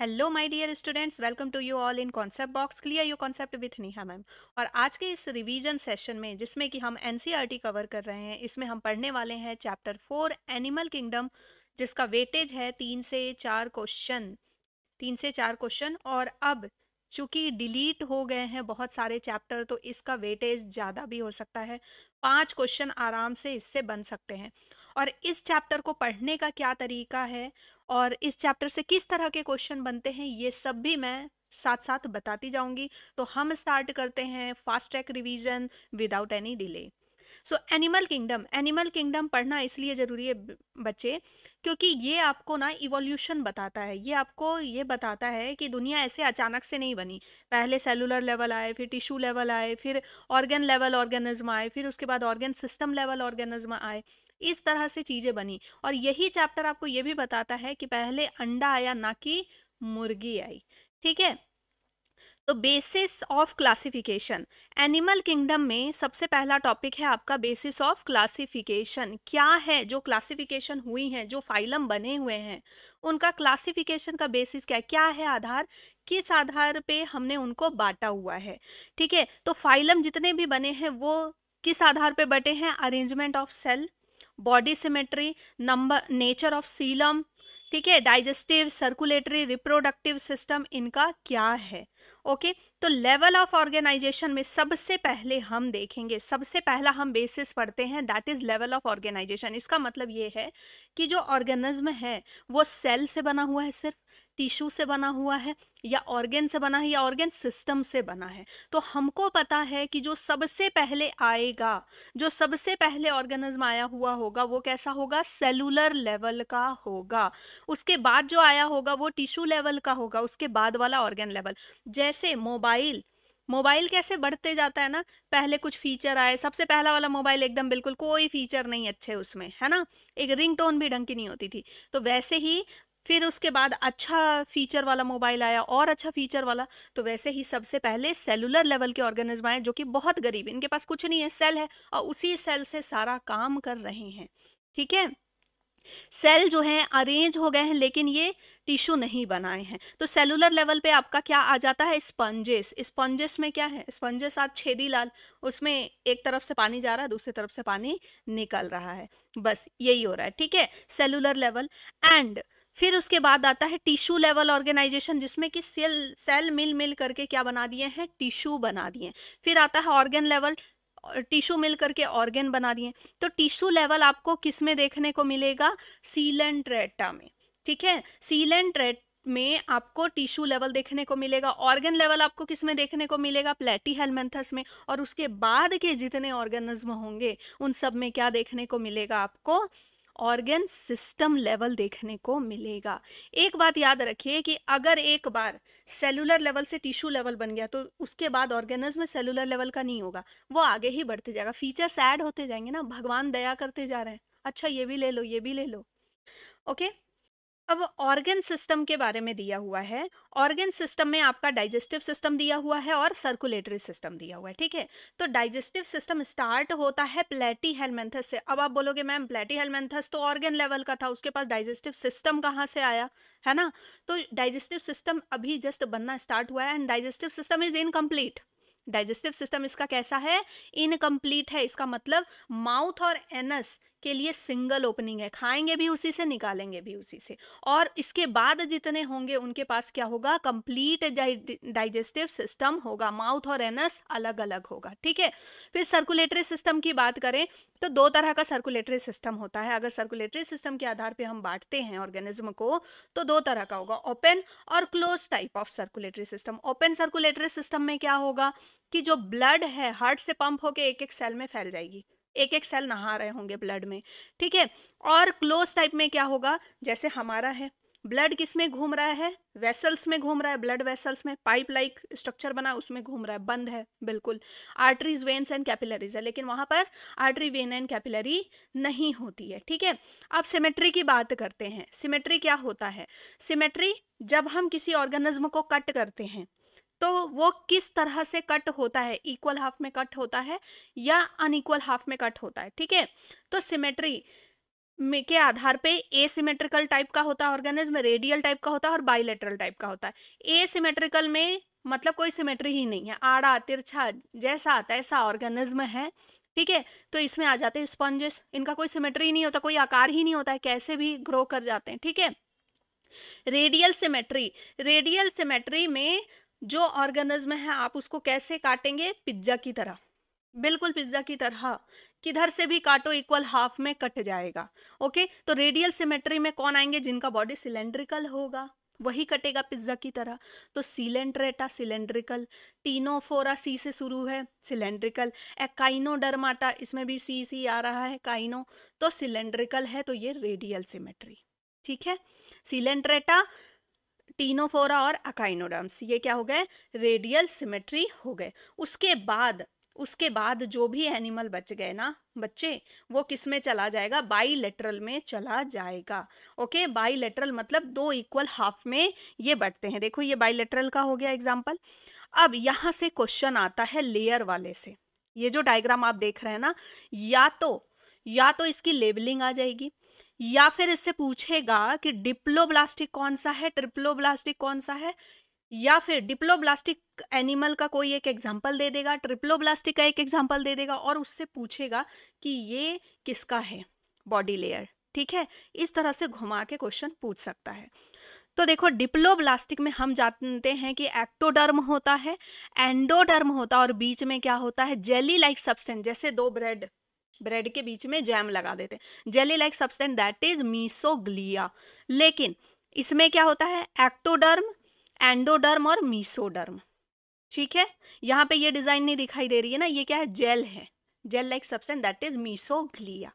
Hello my dear students welcome to you all in concept box clear you concept with Neha ma'am और आज के इस revision session में जिसमें कि हम एनसीईआरटी कवर e कर रहे हैं इसमें हम पढ़ने वाले हैं चैप्टर फोर एनिमल किंगडम जिसका वेटेज है तीन से चार क्वेश्चन तीन से चार क्वेश्चन और अब चूंकि डिलीट हो गए हैं बहुत सारे चैप्टर तो इसका वेटेज ज़्यादा भी हो सकता है पांच क्वेश्चन आराम से इससे बन सकते हैं और इस चैप्टर को पढ़ने का क्या तरीका है और इस चैप्टर से किस तरह के क्वेश्चन बनते हैं ये सब भी मैं साथ साथ बताती जाऊंगी तो हम स्टार्ट करते हैं fast track revision without any delay so animal kingdom animal kingdom पढ़ना इसलिए ज़रूरी है बच्चे क्योंकि ये आपको ना इवोल्यूशन बताता है ये आपको ये बताता है कि दुनिया ऐसे अचानक से नहीं बनी पहले सेलुलर लेवल आए फिर टिश्यू लेवल आए फिर ऑर्गन लेवल ऑर्गेनिज्म आए फिर उसके बाद ऑर्गन सिस्टम लेवल ऑर्गेनिज्म आए इस तरह से चीज़ें बनी और यही चैप्टर आपको ये भी बताता है कि पहले अंडा आया ना कि मुर्गी आई ठीक है तो basis of classification animal kingdom में सबसे पहला टॉपिक है आपका बेसिस ऑफ क्लासिफिकेशन क्या है जो क्लासिफिकेशन हुई है जो फाइलम बने हुए हैं उनका क्लासिफिकेशन का बेसिस क्या है क्या है आधार किस आधार पे हमने उनको बांटा हुआ है ठीक है तो फाइलम जितने भी बने हैं वो किस आधार पे बटे हैं arrangement of cell body symmetry number nature of coelom ठीक है डाइजेस्टिव सर्कुलेटरी रिप्रोडक्टिव सिस्टम इनका क्या है ओके okay? तो लेवल ऑफ ऑर्गेनाइजेशन में सबसे पहले हम देखेंगे सबसे पहला हम बेसिस पढ़ते हैं that is level of organisation इसका मतलब ये है कि जो ऑर्गेनिज्म है वो सेल से बना हुआ है सिर्फ टिश्यू से बना हुआ है या ऑर्गेन से बना है या ऑर्गेन सिस्टम से बना है तो हमको पता है कि जो सबसे पहले आएगा जो सबसे पहले ऑर्गेनिज्म आया हुआ होगा वो कैसा होगा सेलुलर लेवल का होगा उसके बाद जो आया होगा वो टिश्यू लेवल का होगा उसके बाद वाला ऑर्गेन लेवल जैसे मोबाइल मोबाइल कैसे बढ़ते जाता है ना पहले कुछ फीचर आए सबसे पहला वाला मोबाइल एकदम बिल्कुल कोई फीचर नहीं अच्छे उसमें है ना एक रिंगटोन भी ढंग की नहीं होती थी तो वैसे ही फिर उसके बाद अच्छा फीचर वाला मोबाइल आया और अच्छा फीचर वाला तो वैसे ही सबसे पहले सेलुलर लेवल के ऑर्गेनिज्म आए जो कि बहुत गरीब इनके पास कुछ नहीं है सेल है और उसी सेल से सारा काम कर रहे हैं ठीक है सेल जो है अरेंज हो गए हैं लेकिन ये टिश्यू नहीं बनाए हैं तो सेलुलर लेवल पे आपका क्या आ जाता है स्पंजेस स्पंजेस में क्या है स्पंजेस आज छेदी लाल उसमें एक तरफ से पानी जा रहा है दूसरी तरफ से पानी निकल रहा है बस यही हो रहा है ठीक है सेलुलर लेवल एंड फिर उसके बाद आता है टिश्यू लेवल ऑर्गेनाइजेशन जिसमें कि सेल सेल मिल मिल करके क्या बना दिए हैं टिश्यू बना दिए फिर आता है ऑर्गेन लेवल टिश्यू मिल करके ऑर्गेन बना दिए तो टिश्यू लेवल आपको किस में देखने को मिलेगा सीलेंट रेटा में ठीक है सीलेंट रेट में आपको टिश्यू लेवल देखने को मिलेगा ऑर्गन लेवल आपको किस में देखने को मिलेगा प्लेटी हेलमेंथस में और उसके बाद के जितने ऑर्गेनिज्म होंगे उन सब में क्या देखने को मिलेगा आपको ऑर्गेन सिस्टम लेवल देखने को मिलेगा एक बात याद रखिए कि अगर एक बार सेलुलर लेवल से टिश्यू लेवल बन गया तो उसके बाद ऑर्गेनिज्म सेलुलर लेवल का नहीं होगा वो आगे ही बढ़ते जाएगा फीचर्स ऐड होते जाएंगे ना भगवान दया करते जा रहे हैं अच्छा ये भी ले लो ये भी ले लो ओके okay? अब ऑर्गेन सिस्टम के बारे में दिया हुआ है ऑर्गेन सिस्टम में आपका डाइजेस्टिव सिस्टम दिया हुआ है और सर्कुलेटरी सिस्टम दिया हुआ है ठीक है तो डाइजेस्टिव सिस्टम स्टार्ट होता है प्लेटी हेलमेंथस से अब आप बोलोगे मैम प्लेटी हेलमेंथस तो ऑर्गेन लेवल का था उसके पास डाइजेस्टिव सिस्टम कहाँ से आया है ना तो डाइजेस्टिव सिस्टम अभी जस्ट बनना स्टार्ट हुआ है and digestive system is incomplete digestive system इसका कैसा है इनकम्प्लीट है इसका मतलब माउथ और एनस के लिए सिंगल ओपनिंग है खाएंगे भी उसी से निकालेंगे भी उसी से और इसके बाद जितने होंगे उनके पास क्या होगा कंप्लीट डाइजेस्टिव सिस्टम होगा माउथ और एनस अलग अलग होगा ठीक है फिर सर्कुलेटरी सिस्टम की बात करें तो दो तरह का सर्कुलेटरी सिस्टम होता है अगर सर्कुलेटरी सिस्टम के आधार पर हम बांटते हैं ऑर्गेनिज्म को तो दो तरह का होगा ओपन और close type of circulatory system open circulatory system में क्या होगा कि जो ब्लड है हार्ट से पंप होके एक एक सेल में फैल जाएगी एक एक सेल नहा रहे होंगे ब्लड में ठीक है और क्लोज टाइप में क्या होगा जैसे हमारा है ब्लड किस में घूम रहा है वेसल्स में घूम रहा है ब्लड वेसल्स में पाइप लाइक स्ट्रक्चर बना उसमें घूम रहा है बंद है बिल्कुल आर्टरीज वेन्स एंड कैपिलरीज है लेकिन वहाँ पर आर्टरी वेन एंड कैपिलरी नहीं होती है ठीक है अब सिमेट्री की बात करते हैं सिमेट्री क्या होता है सिमेट्री जब हम किसी ऑर्गेनिज्म को कट करते हैं तो वो किस तरह से कट होता है इक्वल हाफ में कट होता है या अनइक्वल हाफ में कट होता है ठीक है तो सिमेट्री में के आधार पे एसिमेट्रिकल टाइप का होता है ऑर्गेनिज्म रेडियल टाइप का होता है और बाइलेटरल टाइप का होता है एसिमेट्रिकल में मतलब कोई सिमेट्री ही नहीं है आड़ा तिरछा जैसा आता है ऐसा ऑर्गेनिज्म है ठीक है तो इसमें आ जाते हैं स्पंजेस इनका कोई सिमेट्री नहीं होता कोई आकार ही नहीं होता है कैसे भी ग्रो कर जाते हैं ठीक है रेडियल सिमेट्री रेडियल सिमेट्री में जो ऑर्गेनिज्म है आप उसको कैसे काटेंगे पिज्जा की तरह बिल्कुल पिज्जा की तरह हाँ, किधर से भी काटो इक्वल हाफ में कट जाएगा ओके तो रेडियल सिमेट्री में कौन आएंगे जिनका बॉडी सिलेंड्रिकल होगा वही कटेगा पिज्जा की तरह तो सिलेंड्रेटा सिलेंड्रिकल टीनोफोरा सी से शुरू है सिलेंड्रिकल डरमाटा इसमें भी सी सी आ रहा है काइनो तो सिलेंड्रिकल है तो ये रेडियल सिमेट्री ठीक है सिलेंड्रेटा टीनोफोरा और अकाइनोडम्स ये क्या हो गए रेडियल सिमेट्री हो गए उसके बाद उसके बाद जो भी एनिमल बच गए ना बच्चे वो किस में चला जाएगा बाईलेटरल में चला जाएगा ओके बाईलेटरल मतलब दो इक्वल हाफ में ये बटते हैं देखो ये बाईलेटरल का हो गया एग्जाम्पल अब यहाँ से क्वेश्चन आता है लेयर वाले से ये जो डायग्राम आप देख रहे हैं ना या तो या तो इसकी लेबलिंग आ जाएगी या फिर इससे पूछेगा कि डिप्लोब्लास्टिक कौन सा है ट्रिप्लोब्लास्टिक कौन सा है या फिर डिप्लोब्लास्टिक एनिमल का कोई एक एग्जाम्पल दे देगा ट्रिप्लोब्लास्टिक का एक एग्जाम्पल दे देगा और उससे पूछेगा कि ये किसका है बॉडी लेयर ठीक है इस तरह से घुमा के क्वेश्चन पूछ सकता है तो देखो डिप्लोब्लास्टिक में हम जानते हैं कि एक्टोडर्म होता है एंडोडर्म होता है और बीच में क्या होता है जेली लाइक सब्सटेंस जैसे दो ब्रेड ब्रेड के बीच में जैम लगा देते हैं jelly like substance that is mesoglea लेकिन इसमें क्या होता है एक्टोडर्म एंडोडर्म और मीसोडर्म ठीक है यहाँ पे ये डिजाइन नहीं दिखाई दे रही है ना ये क्या है जेल है gel like substance that is mesoglea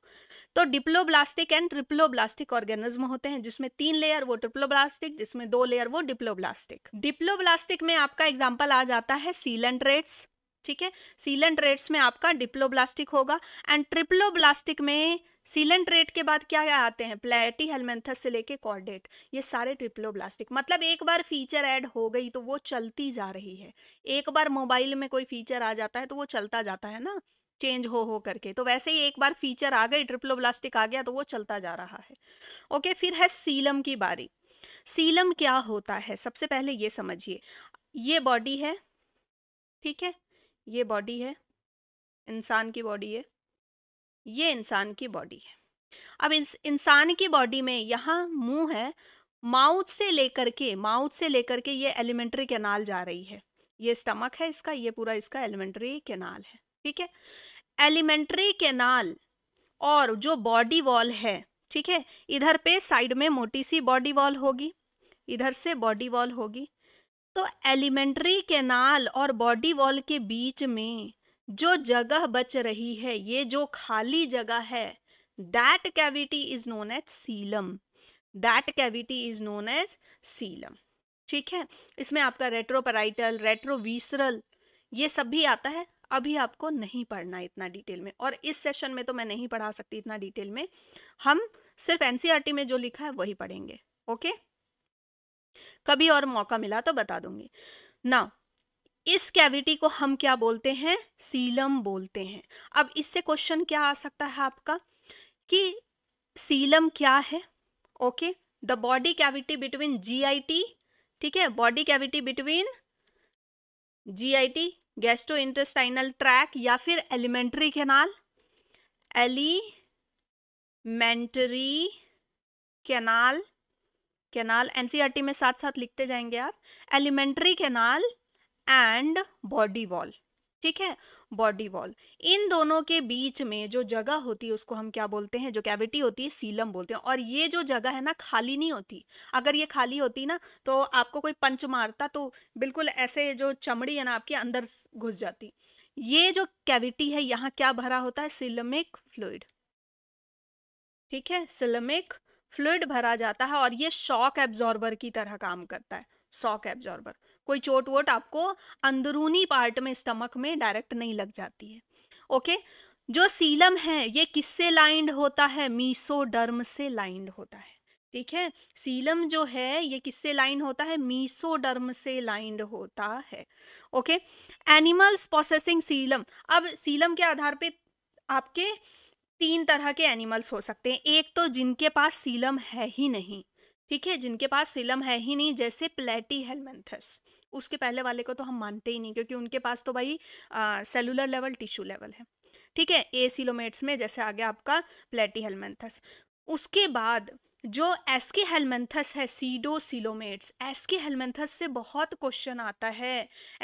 तो डिप्लोब्लास्टिक एंड ट्रिप्लोब्लास्टिक ऑर्गेनिज्म होते हैं जिसमें तीन लेयर वो ट्रिप्लोब्लास्टिक जिसमें दो लेयर वो डिप्लोब्लास्टिक डिप्लोब्लास्टिक में आपका एग्जाम्पल आ जाता है सीलेंट्रेट्स ठीक है सीलेंट रेट्स में आपका डिप्लोब्लास्टिक होगा एंड ट्रिप्लोब्लास्टिक में सीलेंट रेट के बाद क्या आते हैं प्लेटी हेलमेंथस से लेके कॉर्डेट ये सारे ट्रिप्लोब्लास्टिक मतलब एक बार फीचर ऐड हो गई तो वो चलती जा रही है एक बार मोबाइल में कोई फीचर आ जाता है तो वो चलता जाता है ना चेंज हो हो करके तो वैसे ही एक बार फीचर आ गई ट्रिप्लोब्लास्टिक आ गया तो वो चलता जा रहा है ओके फिर है सीलम की बारी सीलम क्या होता है सबसे पहले ये समझिए ये बॉडी है ठीक है ये बॉडी है इंसान की बॉडी है ये इंसान की बॉडी है अब इस इंसान की बॉडी में यहाँ मुंह है माउथ से लेकर के माउथ से लेकर के ये एलिमेंट्री कैनाल जा रही है ये स्टमक है इसका ये पूरा इसका एलिमेंट्री कैनाल है ठीक है एलिमेंट्री कैनाल और जो बॉडी वॉल है ठीक है इधर पे साइड में मोटी सी बॉडी वॉल होगी इधर से बॉडी वॉल होगी तो एलिमेंट्री कैनाल और बॉडी वॉल के बीच में जो जगह बच रही है ये जो खाली जगह है that cavity is known as coelom that cavity is known as coelom ठीक है इसमें आपका रेट्रोपराइटल रेट्रोवीसरल ये सब भी आता है अभी आपको नहीं पढ़ना इतना डिटेल में और इस सेशन में तो मैं नहीं पढ़ा सकती इतना डिटेल में हम सिर्फ एनसीआरटी e में जो लिखा है वही पढ़ेंगे ओके कभी और मौका मिला तो बता दूंगी ना इस कैविटी को हम क्या बोलते हैं सीलम बोलते हैं अब इससे क्वेश्चन क्या आ सकता है आपका कि सीलम क्या है okay the body cavity between GIT ठीक है body cavity between GIT gastrointestinal tract या फिर alimentary canal alimentary canal canal NCERT e में साथ साथ लिखते जाएंगे आप alimentary canal and body wall ठीक है बॉडी वॉल इन दोनों के बीच में जो जगह होती है उसको हम क्या बोलते हैं जो कैविटी होती है सीलम बोलते हैं और ये जो जगह है ना खाली नहीं होती अगर ये खाली होती ना तो आपको कोई पंच मारता तो बिल्कुल ऐसे जो चमड़ी है ना आपके अंदर घुस जाती ये जो कैविटी है यहाँ क्या भरा होता है सिलमिक फ्लूड ठीक है सिलमिक फ्लूड भरा जाता है और ये शॉक एब्जॉर्बर की तरह काम करता है शॉक एब्जॉर्बर कोई चोट वोट आपको अंदरूनी पार्ट में स्टमक में डायरेक्ट नहीं लग जाती है ओके जो सीलम है ये किससे लाइंड होता है मीसोडर्म से लाइंड होता है ठीक है सीलम जो है ये किससे लाइन होता है मीसोडर्म से लाइंड होता है ओके एनिमल्स प्रोसेसिंग सीलम अब सीलम के आधार पे आपके तीन तरह के एनिमल्स हो सकते हैं एक तो जिनके पास सीलम है ही नहीं ठीक है जिनके पास सीलम है ही नहीं जैसे प्लेटी हेलमेंथस उसके पहले वाले को तो हम मानते ही नहीं क्योंकि उनके पास तो भाई सेलुलर लेवल टिश्यू लेवल है ठीक है ए सीलोमेट्स में जैसे आ गया आपका प्लेटी हेलमेंथस उसके बाद जो एसके हेलमेंथस है सीडो सीलोमेट्स एसके हेलमेंथस से बहुत क्वेश्चन आता है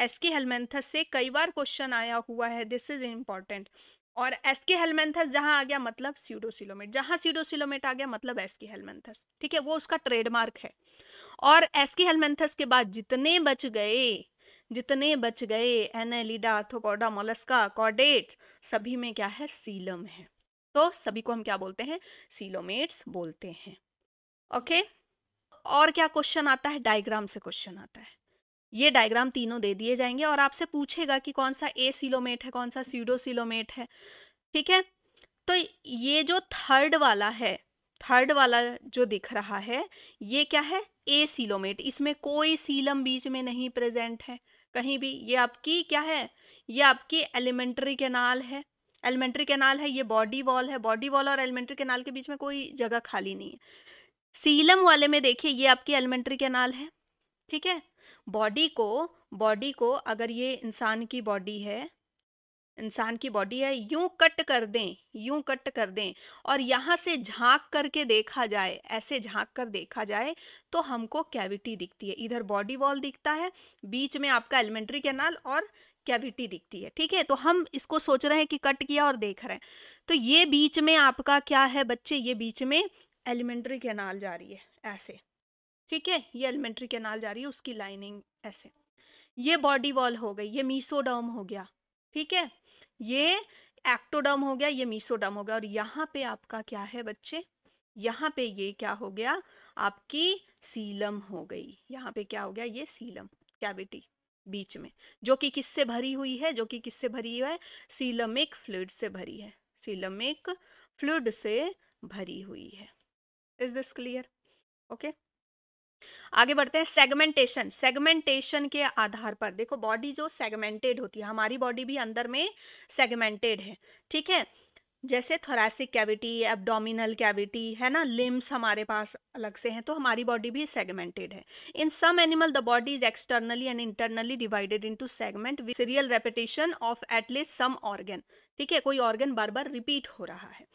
एसके हेलमेंथस से कई बार क्वेश्चन आया हुआ है दिस इज इम्पॉर्टेंट और एस के हेलमेंथस जहाँ आ गया मतलब सीडोसिलोमेट जहाँ सीडोसिलोमेट आ गया मतलब एस के हेलमेंथस ठीक है वो उसका ट्रेडमार्क है और एस के हेलमेंथस के बाद जितने बच गए जितने बच गए एनेलिडा आर्थोपोडा मोलस्का कॉडेट सभी में क्या है सीलम है तो सभी को हम क्या बोलते हैं सीलोमेट्स बोलते हैं ओके और क्या क्वेश्चन आता है डायग्राम से क्वेश्चन आता है ये डायग्राम तीनों दे दिए जाएंगे और आपसे पूछेगा कि कौन सा ए सिलोमेट है कौन सा सीडो सिलोमेट है ठीक है तो ये जो थर्ड वाला है थर्ड वाला जो दिख रहा है ये क्या है ए सिलोमेट इसमें कोई सीलम बीच में नहीं प्रेजेंट है कहीं भी ये आपकी क्या है ये आपकी एलिमेंट्री कैनाल है एलिमेंट्री कैनाल है ये बॉडी वॉल है बॉडी वॉल और एलिमेंट्री कैनाल के बीच में कोई जगह खाली नहीं है सीलम वाले में देखिए ये आपकी एलिमेंट्री कैनाल है ठीक है बॉडी को बॉडी को अगर ये इंसान की बॉडी है इंसान की बॉडी है यूं कट कर दें यूं कट कर दें और यहाँ से झांक करके देखा जाए ऐसे झांक कर देखा जाए तो हमको कैविटी दिखती है इधर बॉडी वॉल दिखता है बीच में आपका एलिमेंट्री कैनाल और कैविटी दिखती है ठीक है तो हम इसको सोच रहे हैं कि कट किया और देख रहे हैं तो ये बीच में आपका क्या है बच्चे ये बीच में एलिमेंट्री कैनाल जा रही है ऐसे ठीक है ये एलिमेंट्री कैनाल जा रही है उसकी लाइनिंग ऐसे ये बॉडी वॉल हो गई ये मीसोडर्म हो गया ठीक है ये एक्टोडर्म हो गया ये मीसोडर्म हो गया और यहाँ पे आपका क्या है बच्चे यहाँ पे ये क्या हो गया आपकी सीलम हो गई यहाँ पे क्या हो गया ये सीलम कैविटी बीच में जो कि किससे भरी हुई है जो कि किससे भरी हुई है सीलमिक फ्लूड से भरी है सीलमिक फ्लूड से भरी हुई है इज दिस क्लियर ओके आगे बढ़ते हैं सेगमेंटेशन सेगमेंटेशन के आधार पर देखो बॉडी जो सेगमेंटेड होती है हमारी बॉडी भी अंदर में सेगमेंटेड है ठीक है जैसे थोरासिक कैविटी एब्डोमिनल कैविटी है ना लिम्स हमारे पास अलग से हैं तो हमारी बॉडी भी सेगमेंटेड है in some animal the body is externally and internally divided into segment with serial repetition of at least some organ ठीक है कोई ऑर्गन बार बार रिपीट हो रहा है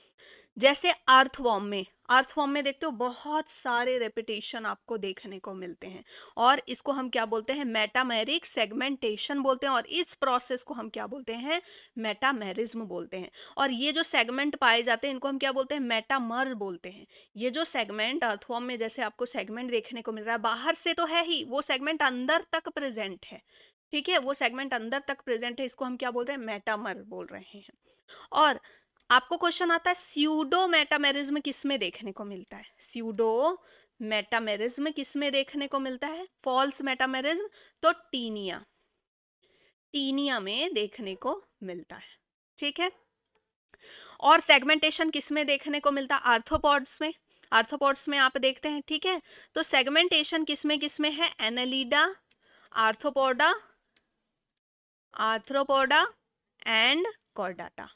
जैसे अर्थवॉर्म में अर्थवॉर्म में देखते हो बहुत सारे रेपिटेशन आपको देखने को मिलते हैं और इसको हम क्या बोलते हैं मेटामेरिक सेगमेंटेशन बोलते हैं और इस प्रोसेस को हम क्या बोलते हैं मेटामेरिज्म बोलते हैं और ये जो सेगमेंट पाए जाते हैं इनको हम क्या बोलते हैं मेटामर बोलते हैं ये जो सेगमेंट अर्थवॉर्म में जैसे आपको सेगमेंट देखने को मिल रहा है बाहर से तो है ही वो सेगमेंट अंदर तक प्रेजेंट है ठीक है वो सेगमेंट अंदर तक प्रेजेंट है इसको हम क्या बोल रहे हैं मेटामर बोल रहे हैं और आपको क्वेश्चन आता है स्यूडो मेटामेरिज्म में देखने को मिलता है स्यूडो मेटामेरिज्म में देखने को मिलता है फॉल्स मेटामेरिज्म तो टीनिया टीनिया में देखने को मिलता है ठीक है और सेगमेंटेशन किसमें देखने को मिलता है आर्थोपॉड्स में आर्थोपॉड्स में आप देखते हैं ठीक है तो सेगमेंटेशन किसमें किसमें है Annelida Arthropoda Arthropoda and Chordata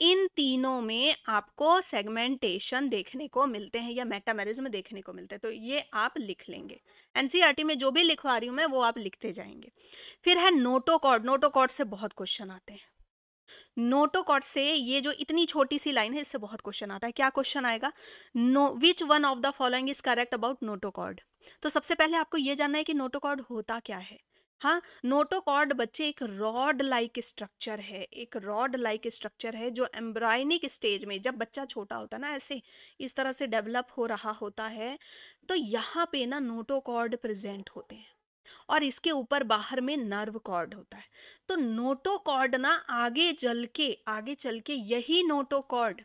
इन तीनों में आपको सेगमेंटेशन देखने को मिलते हैं या मेटामेरिज्म देखने को मिलते हैं तो ये आप लिख लेंगे एनसीईआरटी e में जो भी लिखवा रही हूँ मैं वो आप लिखते जाएंगे फिर है नोटोकॉड नोटोकॉड से बहुत क्वेश्चन आते हैं नोटोकॉड से ये जो इतनी छोटी सी लाइन है इससे बहुत क्वेश्चन आता है क्या क्वेश्चन आएगा no which one of the following is correct about notochord तो सबसे पहले आपको ये जानना है कि नोटोकॉड होता क्या है हाँ नोटोकॉर्ड बच्चे एक रॉड लाइक स्ट्रक्चर है एक रॉड लाइक स्ट्रक्चर है जो एम्ब्रायनिक स्टेज में जब बच्चा छोटा होता है ना ऐसे इस तरह से डेवलप हो रहा होता है तो यहाँ पे ना नोटोकॉर्ड प्रेजेंट होते हैं और इसके ऊपर बाहर में नर्व कॉर्ड होता है तो नोटोकॉर्ड ना आगे चल के आगे चल के यही नोटोकॉर्ड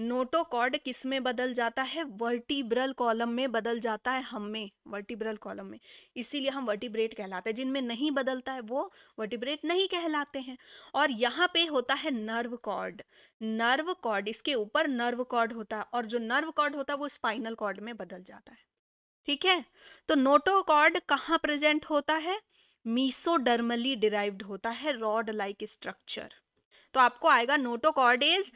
नोटोकॉर्ड किस में बदल जाता है वर्टिब्रल कॉलम में बदल जाता है हम में वर्टिब्रल कॉलम में इसीलिए हम वर्टिब्रेट कहलाते हैं जिनमें नहीं बदलता है वो वर्टिब्रेट नहीं कहलाते हैं और यहाँ पे होता है नर्व कॉर्ड नर्व कॉर्ड इसके ऊपर नर्व कॉर्ड होता है और जो नर्व कॉर्ड होता है वो स्पाइनल कॉर्ड में बदल जाता है ठीक है तो नोटोकॉर्ड कहाँ प्रेजेंट होता है मीसोडर्मली डिराइव्ड होता है रॉड लाइक स्ट्रक्चर तो आपको आएगा नोटोकॉर्ड इज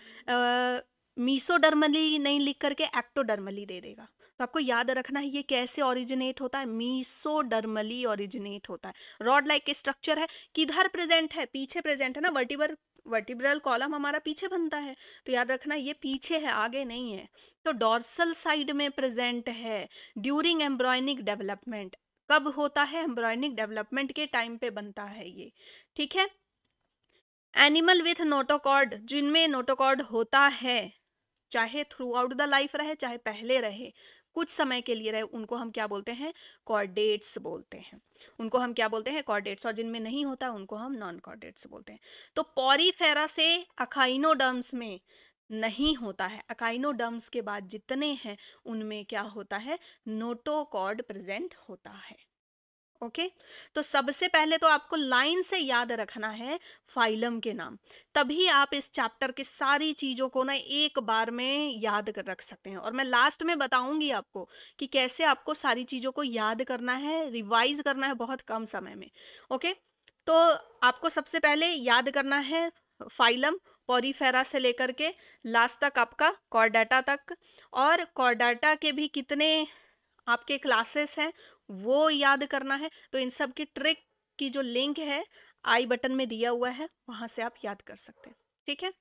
मीसोडर्मली नहीं लिख करके एक्टोडर्मली दे देगा तो आपको याद रखना है ये कैसे ओरिजिनेट होता है मीसोडर्मली ओरिजिनेट होता है रॉड लाइक स्ट्रक्चर है किधर प्रेजेंट है पीछे प्रेजेंट है ना वर्टिबर वर्टिब्रल कॉलम हमारा पीछे बनता है तो याद रखना ये पीछे है आगे नहीं है तो डॉर्सल साइड में प्रेजेंट है ड्यूरिंग एम्ब्रॉयनिक डेवलपमेंट कब होता है एम्ब्रॉयनिक डेवलपमेंट के टाइम पे बनता है ये ठीक है एनिमल विथ नोटोकॉर्ड जिनमें नोटोकॉर्ड होता है चाहे थ्रू आउट द लाइफ रहे चाहे पहले रहे कुछ समय के लिए रहे उनको हम क्या बोलते हैं कॉर्डेट्स बोलते हैं उनको हम क्या बोलते हैं कॉर्डेट्स और जिनमें नहीं होता उनको हम नॉन कॉर्डेट्स बोलते हैं तो पॉरीफेरा से अकाइनोडम्स में नहीं होता है अकाइनोडम्स के बाद जितने हैं उनमें क्या होता है नोटोकॉर्ड प्रेजेंट होता है ओके तो सबसे पहले तो आपको लाइन से याद रखना है फाइलम के नाम तभी आप इस चैप्टर की सारी चीज़ों को ना एक बार में याद कर रख सकते हैं और मैं लास्ट में बताऊंगी आपको कि कैसे आपको सारी चीज़ों को याद करना है रिवाइज करना है बहुत कम समय में ओके तो आपको सबसे पहले याद करना है फाइलम पॉरीफेरा से लेकर के लास्ट तक आपका कॉर्डाटा तक और कॉर्डाटा के भी कितने आपके क्लासेस हैं वो याद करना है तो इन सब की ट्रिक की जो लिंक है आई बटन में दिया हुआ है वहां से आप याद कर सकते हैं ठीक है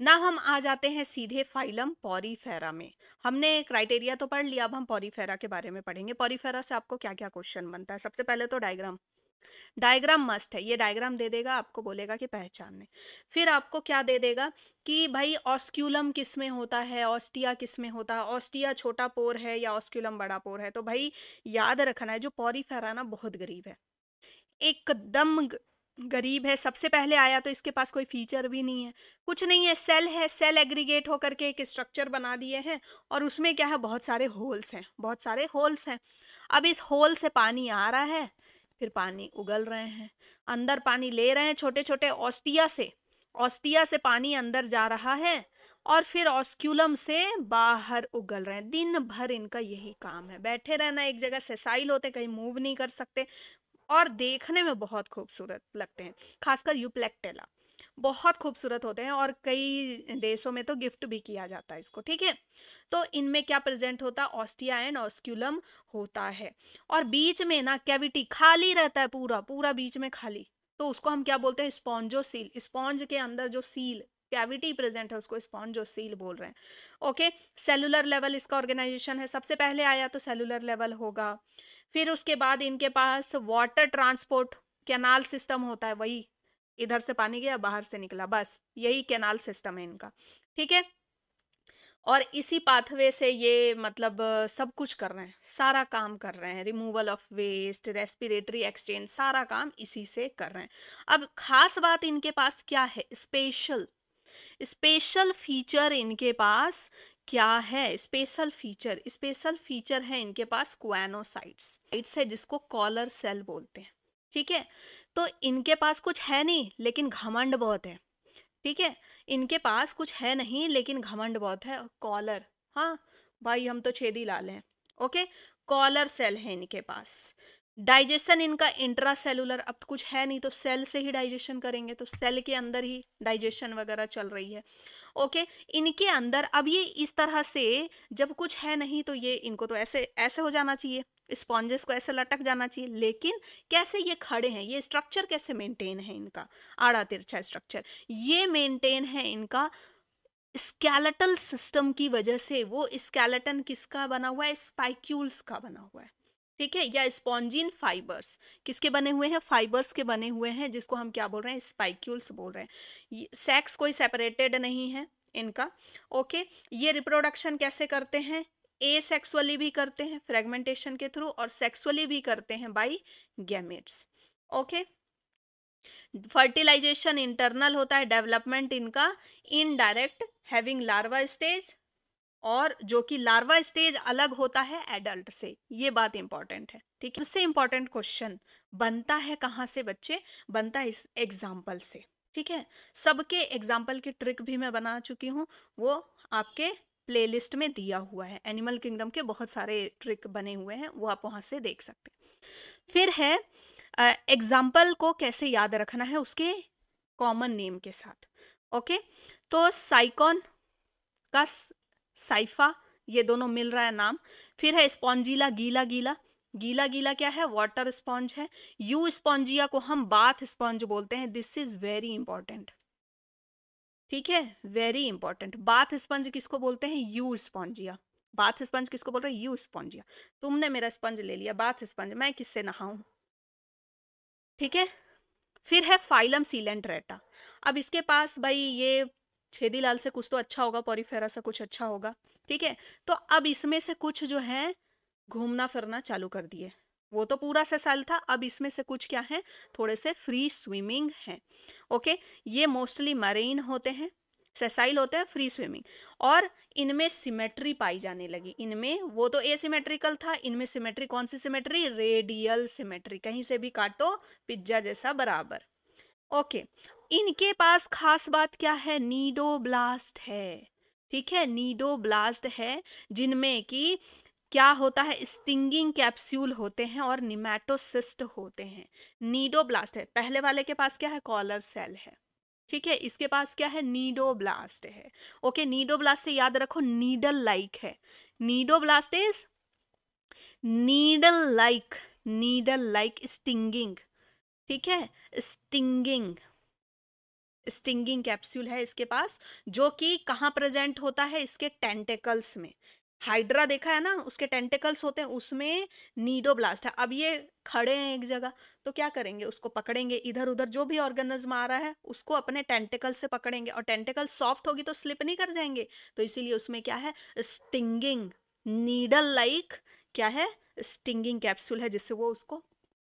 ना हम आ जाते हैं सीधे फाइलम पॉरीफेरा में हमने क्राइटेरिया तो पढ़ लिया अब हम पॉरीफेरा के बारे में पढ़ेंगे पॉरीफेरा से आपको क्या क्या क्वेश्चन बनता है सबसे पहले तो डायग्राम डायग्राम मस्ट है ये डायग्राम दे देगा आपको बोलेगा कि पहचानने फिर आपको क्या दे देगा कि भाई ऑस्क्यूलम किस में होता है ऑस्टिया किस में होता है ऑस्टिया छोटा पोर है या ऑस्क्यूलम बड़ा पोर है तो भाई याद रखना है जो पौरी फहराना बहुत गरीब है एकदम गरीब है सबसे पहले आया तो इसके पास कोई फीचर भी नहीं है कुछ नहीं है सेल है सेल एग्रीगेट होकर के एक स्ट्रक्चर बना दिए हैं और उसमें क्या है बहुत सारे होल्स हैं बहुत सारे होल्स हैं अब इस होल से पानी आ रहा है फिर पानी उगल रहे हैं अंदर पानी ले रहे हैं छोटे छोटे ऑस्टिया से ऑस्टिया से पानी अंदर जा रहा है और फिर ऑस्क्यूलम से बाहर उगल रहे हैं दिन भर इनका यही काम है बैठे रहना एक जगह सेसाइल होते कहीं मूव नहीं कर सकते और देखने में बहुत खूबसूरत लगते हैं खासकर यूप्लेक्टेला बहुत खूबसूरत होते हैं और कई देशों में तो गिफ्ट भी किया जाता है इसको ठीक है तो इनमें क्या प्रेजेंट होता है ऑस्टिया एंड ऑस्क्यूलम होता है और बीच में ना कैविटी खाली रहता है पूरा पूरा बीच में खाली तो उसको हम क्या बोलते हैं स्पॉन्जो सील स्पॉन्ज के अंदर जो सील कैविटी प्रेजेंट है उसको स्पॉन्जो सील बोल रहे हैं ओके सेलुलर लेवल इसका ऑर्गेनाइजेशन है सबसे पहले आया तो सेलुलर लेवल होगा फिर उसके बाद इनके पास वाटर ट्रांसपोर्ट कैनाल सिस्टम होता है वही इधर से पानी गया बाहर से निकला बस यही कैनाल सिस्टम है इनका ठीक है और इसी पाथवे से ये मतलब सब कुछ कर रहे हैं सारा काम कर रहे हैं removal of waste respiratory exchange सारा काम इसी से कर रहे हैं अब खास बात इनके पास क्या है स्पेशल स्पेशल फीचर इनके पास क्या है स्पेशल फीचर स्पेशल फीचर है इनके पास क्वेनोसाइट्स है जिसको कॉलर सेल बोलते हैं ठीक है तो इनके पास कुछ है नहीं लेकिन घमंड बहुत है ठीक है इनके पास कुछ है नहीं लेकिन घमंड बहुत है कॉलर हाँ भाई हम तो छेदी लाल हैं ओके कॉलर सेल है इनके पास डाइजेशन इनका इंट्रा सेलुलर अब कुछ है नहीं तो सेल से ही डाइजेशन करेंगे तो सेल के अंदर ही डाइजेशन वगैरह चल रही है ओके okay, इनके अंदर अब ये इस तरह से जब कुछ है नहीं तो ये इनको तो ऐसे ऐसे हो जाना चाहिए स्पॉन्जेस को ऐसे लटक जाना चाहिए लेकिन कैसे ये खड़े हैं ये स्ट्रक्चर कैसे मेंटेन है इनका आड़ा तिरछा स्ट्रक्चर ये मेंटेन है इनका स्केलेटल सिस्टम की वजह से वो स्केलेटन किसका बना हुआ है स्पाइक्यूल्स का बना हुआ है ठीक है या स्पॉन्जिन फाइबर्स किसके बने हुए हैं फाइबर्स के बने हुए हैं जिसको हम क्या बोल रहे हैं स्पाइक्यूल्स बोल रहे हैं सेक्स कोई सेपरेटेड नहीं है इनका ओके ये रिप्रोडक्शन कैसे करते हैं ए सेक्सुअली भी करते हैं फ्रेगमेंटेशन के थ्रू और सेक्सुअली भी करते हैं by gametes okay fertilisation internal होता है डेवलपमेंट इनका इनडायरेक्ट हैविंग लार्वा स्टेज और जो कि लार्वा स्टेज अलग होता है एडल्ट से ये बात इंपॉर्टेंट है ठीक है सबसे इंपॉर्टेंट क्वेश्चन बनता है कहाँ से बच्चे बनता है इस एग्जाम्पल से ठीक है सबके एग्जाम्पल की ट्रिक भी मैं बना चुकी हूँ वो आपके प्लेलिस्ट में दिया हुआ है एनिमल किंगडम के बहुत सारे ट्रिक बने हुए हैं वो आप वहाँ से देख सकते हैं फिर है एग्जाम्पल को कैसे याद रखना है उसके कॉमन नेम के साथ ओके तो साइकॉन का साइफा ये दोनों मिल रहा है नाम फिर है स्पॉन्जीला गीला गीला गीला गीला क्या है वाटर स्पॉन्ज है यू स्पॉन्जिया को हम बाथ स्पॉन्ज बोलते हैं दिस इज वेरी इंपॉर्टेंट ठीक है वेरी इंपॉर्टेंट बाथ स्पंज किसको बोलते हैं यू स्पॉन्जिया बाथ स्पंज किसको बोल रहे हैं यू स्पॉन्जिया तुमने मेरा स्पंज ले लिया बाथ स्पंज मैं किससे नहाऊं ठीक है फिर है फाइलम सीलेंट रेटा अब इसके पास भाई ये छेदी लाल से कुछ तो अच्छा होगा पॉरीफेरा से कुछ अच्छा होगा ठीक है तो अब इसमें से कुछ जो है घूमना फिरना चालू कर दिए वो तो पूरा ससाइल था अब इसमें से कुछ क्या है थोड़े से फ्री स्विमिंग है ओके ये मोस्टली मरीन होते हैं सेसाइल होते हैं फ्री स्विमिंग और इनमें सिमेट्री पाई जाने लगी इनमें वो तो ए सिमेट्रिकल था इनमें सिमेट्री कौन सी सिमेट्री रेडियल सिमेट्री कहीं से भी काटो पिज्जा जैसा बराबर ओके इनके पास खास बात क्या है नीडो ब्लास्ट है ठीक है नीडो ब्लास्ट है जिनमें कि क्या होता है स्टिंगिंग कैप्सूल होते हैं और निमेटोसिस्ट होते हैं नीडोब्लास्ट है पहले वाले के पास क्या है कॉलर सेल है ठीक है इसके पास क्या है नीडोब्लास्ट है ओके नीडोब्लास्ट से याद रखो नीडल लाइक है cnidoblast is needle like needle like stinging ठीक है स्टिंगिंग स्टिंगिंग कैप्सूल है इसके पास जो कि कहाँ प्रेजेंट होता है इसके टेंटेकल्स में हाइड्रा देखा है ना उसके टेंटिकल्स होते हैं उसमें नीडो ब्लास्ट है अब ये खड़े हैं एक जगह तो क्या करेंगे उसको पकड़ेंगे इधर उधर जो भी ऑर्गेनिज्म आ रहा है उसको अपने टेंटिकल से पकड़ेंगे और टेंटिकल सॉफ्ट होगी तो स्लिप नहीं कर जाएंगे तो इसीलिए उसमें क्या है स्टिंगिंग नीडल लाइक क्या है स्टिंगिंग कैप्सूल है जिससे वो उसको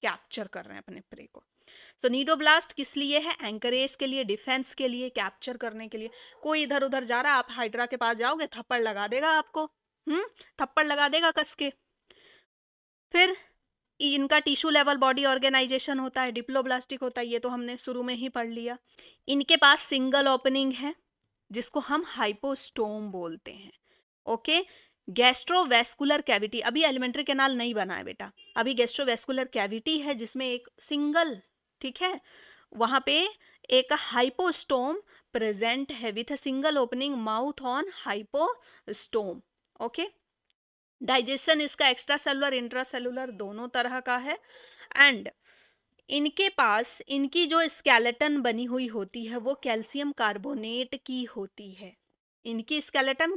कैप्चर कर रहे हैं अपने प्रे को सो नीडोब्लास्ट किस लिए है एंकरेज के लिए डिफेंस के लिए कैप्चर करने के लिए कोई इधर उधर जा रहा है आप हाइड्रा के पास जाओगे थप्पड़ लगा देगा आपको हम्म थप्पड़ लगा देगा कस के फिर इनका टिश्यू लेवल बॉडी ऑर्गेनाइजेशन होता है डिप्लोब्लास्टिक होता है ये तो हमने शुरू में ही पढ़ लिया इनके पास सिंगल ओपनिंग है जिसको हम हाइपोस्टोम बोलते हैं ओके गैस्ट्रोवेस्कुलर कैविटी अभी एलिमेंट्री कैनाल नहीं बना है बेटा अभी गैस्ट्रोवेस्कुलर कैविटी है जिसमें एक सिंगल ठीक है वहां पे एक हाइपोस्टोम प्रेजेंट है with single opening mouth on hypostome okay digestion इसका एक्स्ट्रा सेलुलर इंट्रा सेलुलर दोनों तरह का है एंड इनके पास इनकी जो स्केलेटन बनी हुई होती है वो कैल्शियम कार्बोनेट की होती है इनकी स्केलेटन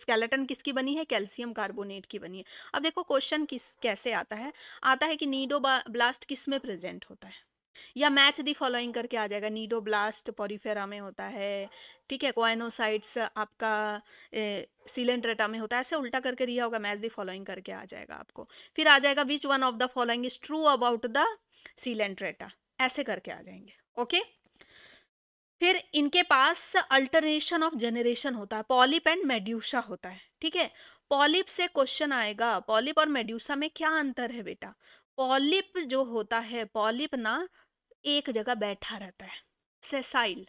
स्केलेटन किसकी बनी है कैल्शियम कार्बोनेट की बनी है अब देखो क्वेश्चन किस कैसे आता है आता है कि नीडो ब्लास्ट किस में प्रेजेंट होता है या मैच दी फॉलोइंग करके आ जाएगा नीडो ब्लास्ट पॉरीफेरा में होता है ठीक है कोएनोसाइट्स आपका सिलेंड्रेटा में होता है ऐसे उल्टा करके दिया होगा मैच दी फॉलोइंग करके आ जाएगा आपको फिर आ जाएगा which one of the following is true about the Coelenterata ऐसे करके आ जाएंगे ओके फिर इनके पास अल्टरनेशन ऑफ जनरेशन होता है पॉलिप एंड मेड्यूसा होता है ठीक है पॉलिप से क्वेश्चन आएगा पॉलिप और मेड्यूसा में क्या अंतर है बेटा पॉलिप जो होता है पॉलिप ना एक जगह बैठा रहता है सेसाइल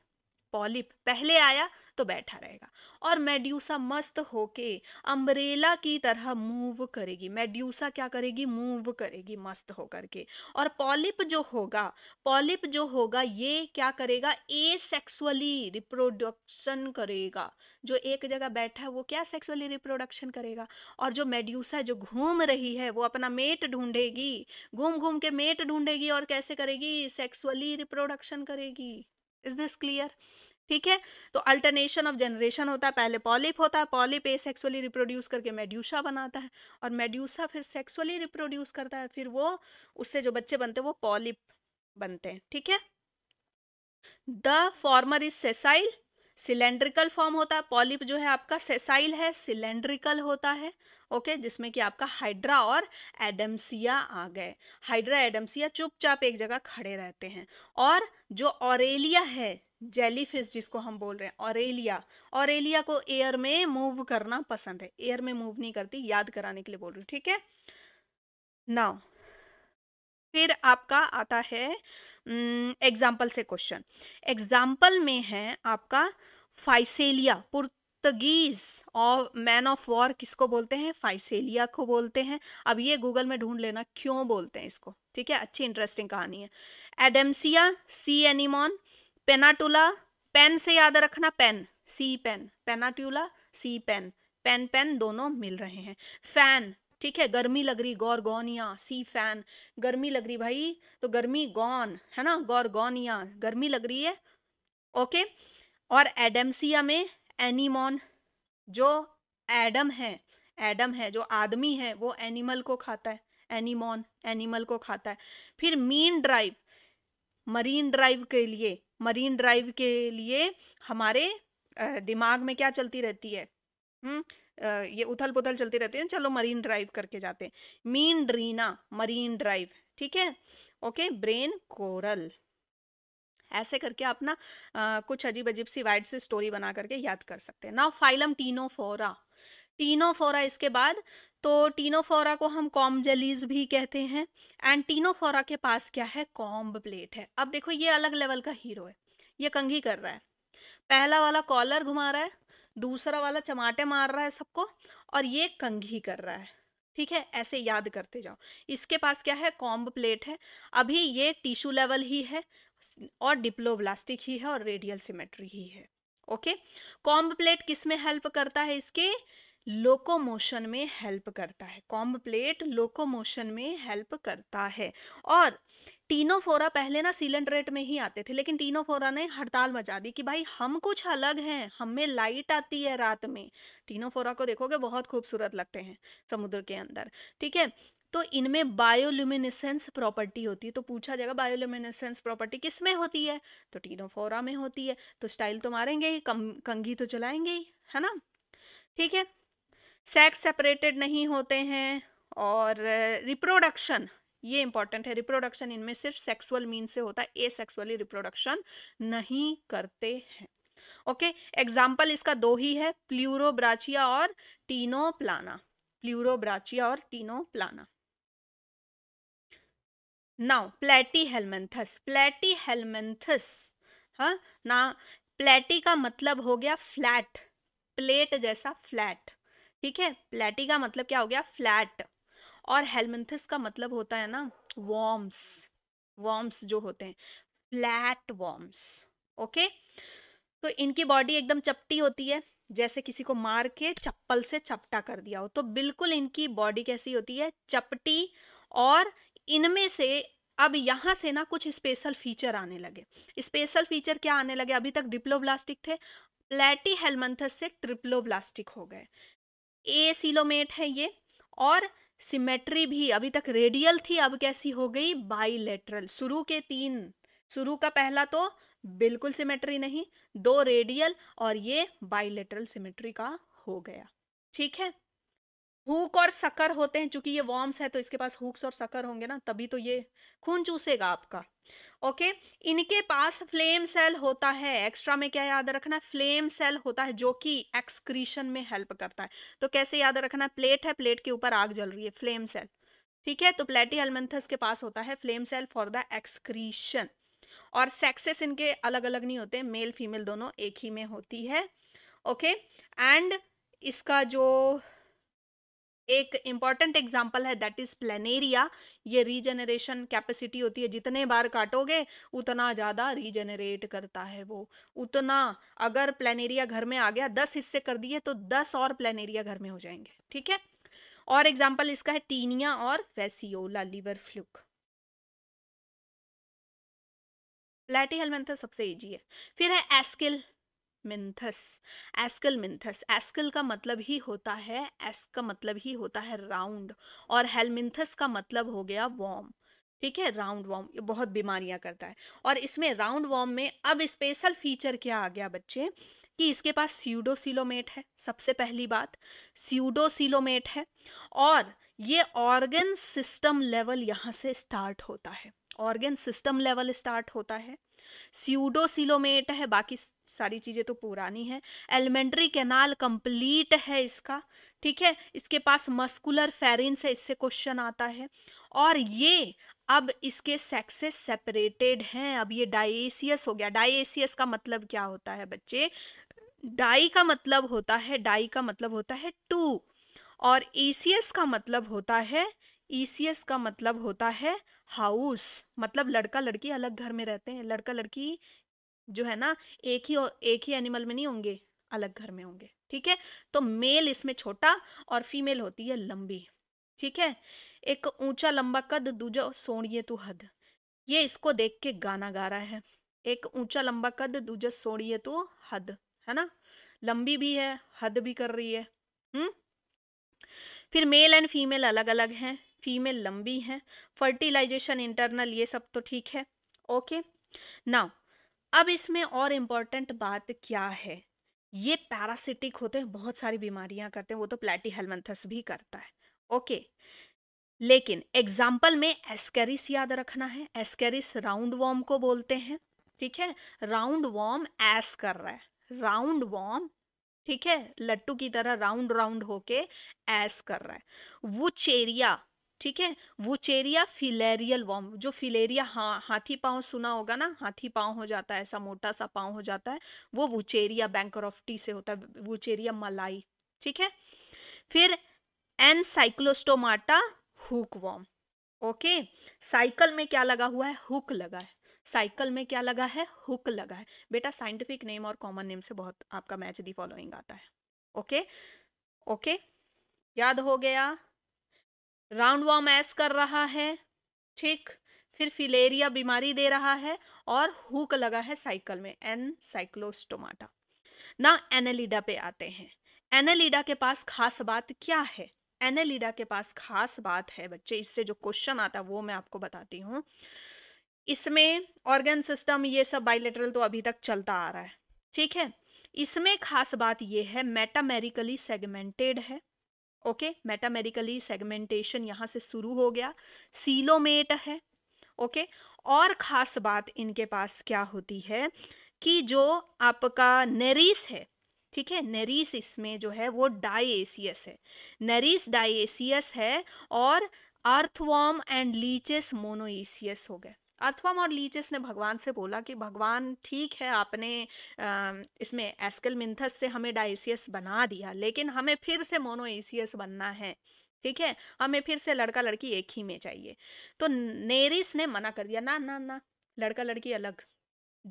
पॉलिप पहले आया तो बैठा रहेगा और मेड्यूसा मस्त होके अम्बरेला की तरह मूव करेगी मेड्यूसा क्या करेगी मूव करेगी मस्त होकर के और पॉलिप जो होगा पॉलिप जो होगा ये क्या करेगा ए सेक्सुअली रिप्रोडक्शन करेगा जो एक जगह बैठा है वो क्या सेक्सुअली रिप्रोडक्शन करेगा और जो मेड्यूसा जो घूम रही है वो अपना मेट ढूंढेगी घूम घूम के मेट ढूंढेगी और कैसे करेगी सेक्सुअली रिप्रोडक्शन करेगी इज दिस क्लियर ठीक है तो अल्टरनेशन ऑफ जनरेशन होता है पहले पॉलिप होता है पॉलिप ए सेक्सुअली रिप्रोड्यूस करके मेड्यूसा बनाता है और मेड्यूसा फिर सेक्सुअली रिप्रोड्यूस करता है फिर वो उससे जो बच्चे बनते हैं वो पॉलिप बनते हैं ठीक है the former is sessile cylindrical form होता है पॉलिप जो है आपका सेसाइल है सिलेंड्रिकल होता है ओके जिसमें कि आपका हाइड्रा और एडम्सिया आ गए हाइड्रा एडम्सिया चुपचाप एक जगह खड़े रहते हैं और जो ऑरेलिया है जेलीफिश जिसको हम बोल रहे हैं ऑरेलिया ऑरेलिया को एयर में मूव करना पसंद है एयर में मूव नहीं करती याद कराने के लिए बोल रही हूँ ठीक है नाउ फिर आपका आता है एग्जाम्पल हम्म, से क्वेश्चन एग्जाम्पल में है आपका फाइसेलिया पुर्तगीज और मैन ऑफ वॉर किसको बोलते हैं फाइसेलिया को बोलते हैं अब ये गूगल में ढूंढ लेना क्यों बोलते हैं इसको ठीक है अच्छी इंटरेस्टिंग कहानी है एडेम्सिया सी एनिमॉन पेनाटुला पेन से याद रखना pen sea pen Pennatula sea pen pen pen दोनों मिल रहे हैं फैन ठीक है गर्मी लग रही गौरगौनिया सी फैन गर्मी लग रही भाई तो गर्मी गौन है ना गौरगौनिया गर्मी लग रही है ओके और एडमसिया में एनिमॉन जो एडम है एडम है जो आदमी है वो एनिमल को खाता है एनिमॉन एनिमल को खाता है फिर मीन ड्राइव मरीन ड्राइव के लिए मरीन ड्राइव के लिए हमारे दिमाग में क्या चलती रहती है हुँ? हम्म, ये उथल पुथल चलती रहती है चलो मरीन ड्राइव करके जाते हैं मीन ड्रीना मरीन ड्राइव ठीक है ओके ब्रेन कोरल ऐसे करके अपना कुछ अजीब अजीब सी वाइड से स्टोरी बना करके याद कर सकते हैं ना फाइलम टीनोफोरा टीनोफोरा इसके बाद तो टीनोफोरा को हम जलीज भी कहते हैं एंड टीनोफोरा के पास क्या है कॉम्ब प्लेट है अब देखो ये अलग लेवल का हीरो है ये कंघी कर रहा है पहला वाला कॉलर घुमा रहा है दूसरा वाला चमाटे मार रहा है सबको और ये कंघी कर रहा है ठीक है ऐसे याद करते जाओ इसके पास क्या है कॉम्ब प्लेट है अभी ये टिश्यू लेवल ही है और डिप्लोब्लास्टिक ही है और रेडियल सिमेट्री ही है ओके कॉम्ब प्लेट किस में हेल्प करता है इसके लोकोमोशन में हेल्प करता है कॉम्ब प्लेट लोकोमोशन में हेल्प करता है और टीनोफोरा पहले ना सीलेंट में ही आते थे लेकिन टीनोफोरा ने हड़ताल मचा दी कि भाई हम कुछ अलग हैं हमें लाइट आती है रात में टीनोफोरा को देखोगे बहुत खूबसूरत लगते हैं समुद्र के अंदर ठीक है तो इनमें बायोल्यूमिनेसेंस प्रॉपर्टी होती है तो पूछा जाएगा बायोल्यूमिनेसेंस प्रॉपर्टी किस में होती है तो टीनोफोरा में होती है तो स्टाइल तो मारेंगे ही कंघी तो चलाएंगे ही है ना ठीक है सेक्स सेपरेटेड नहीं होते हैं और रिप्रोडक्शन ये इंपॉर्टेंट है रिप्रोडक्शन इनमें सिर्फ सेक्सुअल मीन से होता है ए सेक्सुअली रिप्रोडक्शन नहीं करते हैं ओके okay? एग्जाम्पल इसका दो ही है प्ल्यूरोब्राचिया और टीनोप्लाना प्ल्यूरोब्राचिया और Ctenoplana now Platyhelminthes Platyhelminthes हाँ ना प्लेटी का मतलब हो गया फ्लैट प्लेट जैसा फ्लैट ठीक है प्लेटी का मतलब क्या हो गया फ्लैट और हेलमेंथस का मतलब होता है ना वॉर्म्स वॉर्म्स जो होते हैं फ्लैट वॉर्म्स ओके तो इनकी बॉडी एकदम चपटी होती है जैसे किसी को मार के चप्पल से चपटा कर दिया हो तो बिल्कुल इनकी बॉडी कैसी होती है चपटी और इनमें से अब यहाँ से ना कुछ स्पेशल फीचर आने लगे स्पेशल फीचर क्या आने लगे अभी तक डिप्लोब्लास्टिक थे प्लेटी हेलमंथस से ट्रिप्लोब्लास्टिक हो गए ए सिलोमेट है ये और सिमेट्री भी अभी तक रेडियल थी अब कैसी हो गई बाईलेटरल शुरू के तीन शुरू का पहला तो बिल्कुल सिमेट्री नहीं दो रेडियल और ये बाईलेटरल सिमेट्री का हो गया ठीक है हुक और सकर होते हैं चूंकि ये वॉर्म्स है तो इसके पास हुक्स और सकर होंगे ना तभी तो ये खून चूसेगा आपका ओके इनके पास फ्लेम सेल होता है एक्स्ट्रा में क्या याद रखना है फ्लेम सेल होता है जो कि एक्सक्रीशन में हेल्प करता है तो कैसे याद रखना है प्लेट है प्लेट के ऊपर आग जल रही है फ्लेम सेल ठीक है तो प्लेटी हेलमेंथस के पास होता है flame cell for the excretion और सेक्सेस इनके अलग अलग नहीं होते मेल फीमेल दोनों एक ही में होती है ओके एंड इसका जो एक इंपॉर्टेंट एग्जाम्पल है दैट इज प्लेनेरिया ये रीजेनरेशन कैपेसिटी होती है जितने बार काटोगे उतना ज़्यादा रीजनरेट करता है वो उतना अगर प्लेनेरिया घर में आ गया दस हिस्से कर दिए तो दस और प्लेनेरिया घर में हो जाएंगे ठीक है और एग्जाम्पल इसका है टीनिया और Fasciola liver fluke Platyhelminthes सबसे ईजी है फिर है एस्किल मिंथस एस्कल मिंथस एस्कल का मतलब ही होता है एस का मतलब ही होता है राउंड और हेलमिंथस का मतलब हो गया वॉम ठीक है राउंड वॉम ये बहुत बीमारियां करता है और इसमें राउंड वॉम में अब स्पेशल फीचर क्या आ गया बच्चे कि इसके पास सीडोसिलोमेट है सबसे पहली बात सीडोसिलोमेट है और ये ऑर्गन सिस्टम लेवल यहाँ से स्टार्ट होता है ऑर्गन सिस्टम लेवल स्टार्ट होता है स्यूडोसिलोमेट है बाकी सारी चीज़ें तो पुरानी है एलिमेंट्री कैनाल कंप्लीट है इसका ठीक है इसके पास मस्कुलर फेरिन्स है इससे क्वेश्चन आता है और ये अब इसके सेक्सेस सेपरेटेड हैं अब ये डाइएसियस हो गया डाइएसियस का मतलब क्या होता है बच्चे डाई का मतलब होता है डाई का मतलब होता है टू और ईसीएस का मतलब होता है ईसीएस का मतलब होता है हाउस मतलब लड़का लड़की अलग घर में रहते हैं लड़का लड़की जो है ना एक ही एक ही एनिमल में नहीं होंगे अलग घर में होंगे ठीक है तो मेल इसमें छोटा और फीमेल होती है लंबी ठीक है एक ऊंचा लंबा कद दूजा सोणिए तू हद ये इसको देख के गाना गा रहा है एक ऊंचा लंबा कद दूजा सोणिए तू हद है ना लंबी भी है हद भी कर रही है हम्म फिर मेल एंड फीमेल अलग अलग हैं फीमेल लंबी हैं फर्टिलाइजेशन इंटरनल ये सब तो ठीक है ओके नाउ अब इसमें और इम्पॉर्टेंट बात क्या है ये पैरासिटिक होते हैं बहुत सारी बीमारियां करते हैं वो तो प्लेटी हेलमेंथस भी करता है ओके लेकिन एग्जाम्पल में एस्केरिस याद रखना है एस्केरिस राउंड वॉर्म को बोलते हैं ठीक है राउंड वॉर्म एस कर रहा है राउंड वॉर्म ठीक है लट्टू की तरह राउंड राउंड होके एस कर रहा है वो चेरिया ठीक है वोचेरिया फिलेरियल वॉम जो फिलेरिया हा, हाथी पाँव सुना होगा ना हाथी पाँव हो जाता है ऐसा मोटा सा पाँव हो जाता है वो वुचेरिया बैंकरॉफ्टी से होता है वुचेरिया मलाई ठीक है फिर Cyclostomata hookworm okay cycle में क्या लगा हुआ है हुक लगा है साइकिल में क्या लगा है हुक लगा है बेटा साइंटिफिक नेम और कॉमन नेम से बहुत आपका मैच दी फॉलोइंग आता है ओके ओके याद हो गया राउंड वॉम एस कर रहा है ठीक फिर फिलेरिया बीमारी दे रहा है और हुक लगा है साइकिल में एन साइक्लोस्टोमाटा ना एनेलिडा पे आते हैं एनालिडा के पास खास बात क्या है एनालिडा के पास खास बात है बच्चे इससे जो क्वेश्चन आता है वो मैं आपको बताती हूँ इसमें ऑर्गन सिस्टम ये सब बायोलेटरल तो अभी तक चलता आ रहा है ठीक है इसमें खास बात यह है मेटामेरिकली सेगमेंटेड है ओके मेटामेडिकली सेगमेंटेशन यहाँ से शुरू हो गया सीलोमेट है ओके और ख़ास बात इनके पास क्या होती है कि जो आपका नेरिस है ठीक है नेरिस इसमें जो है वो डाइएसियस है नेरिस डाइएसियस है और अर्थवॉर्म एंड लीचेस मोनोएसियस हो गए अर्थवम और लीचिस ने भगवान से बोला कि भगवान ठीक है आपने इसमें एस्कल मिंथस से हमें डाइसियस बना दिया लेकिन हमें फिर से एसियस बनना है ठीक है हमें फिर से लड़का लड़की एक ही में चाहिए तो नेरिस ने मना कर दिया ना ना ना लड़का लड़की अलग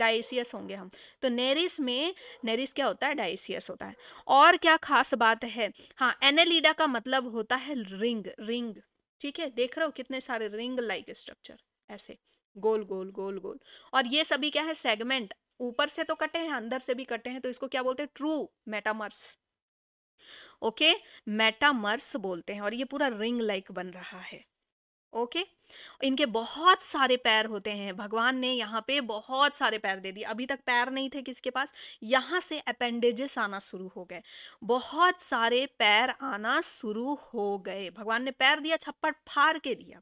डाइसियस होंगे हम तो नेरिस में नेरिस क्या होता है डाइसियस होता है और क्या खास बात है हाँ एनेलिडा का मतलब होता है रिंग रिंग ठीक है देख रहे हो कितने सारे रिंग लाइक स्ट्रक्चर ऐसे गोल गोल गोल गोल और ये सभी क्या है सेगमेंट ऊपर से तो कटे हैं अंदर से भी कटे हैं तो इसको क्या बोलते हैं ट्रू मेटामर्स ओके मेटामर्स बोलते हैं और ये पूरा रिंग लाइक बन रहा है ओके इनके बहुत सारे पैर होते हैं भगवान ने यहाँ पे बहुत सारे पैर दे दिए अभी तक पैर नहीं थे किसके पास यहां से अपेंडेजेस आना शुरू हो गए बहुत सारे पैर आना शुरू हो गए भगवान ने पैर दिया छप्पड़ फाड़ के दिया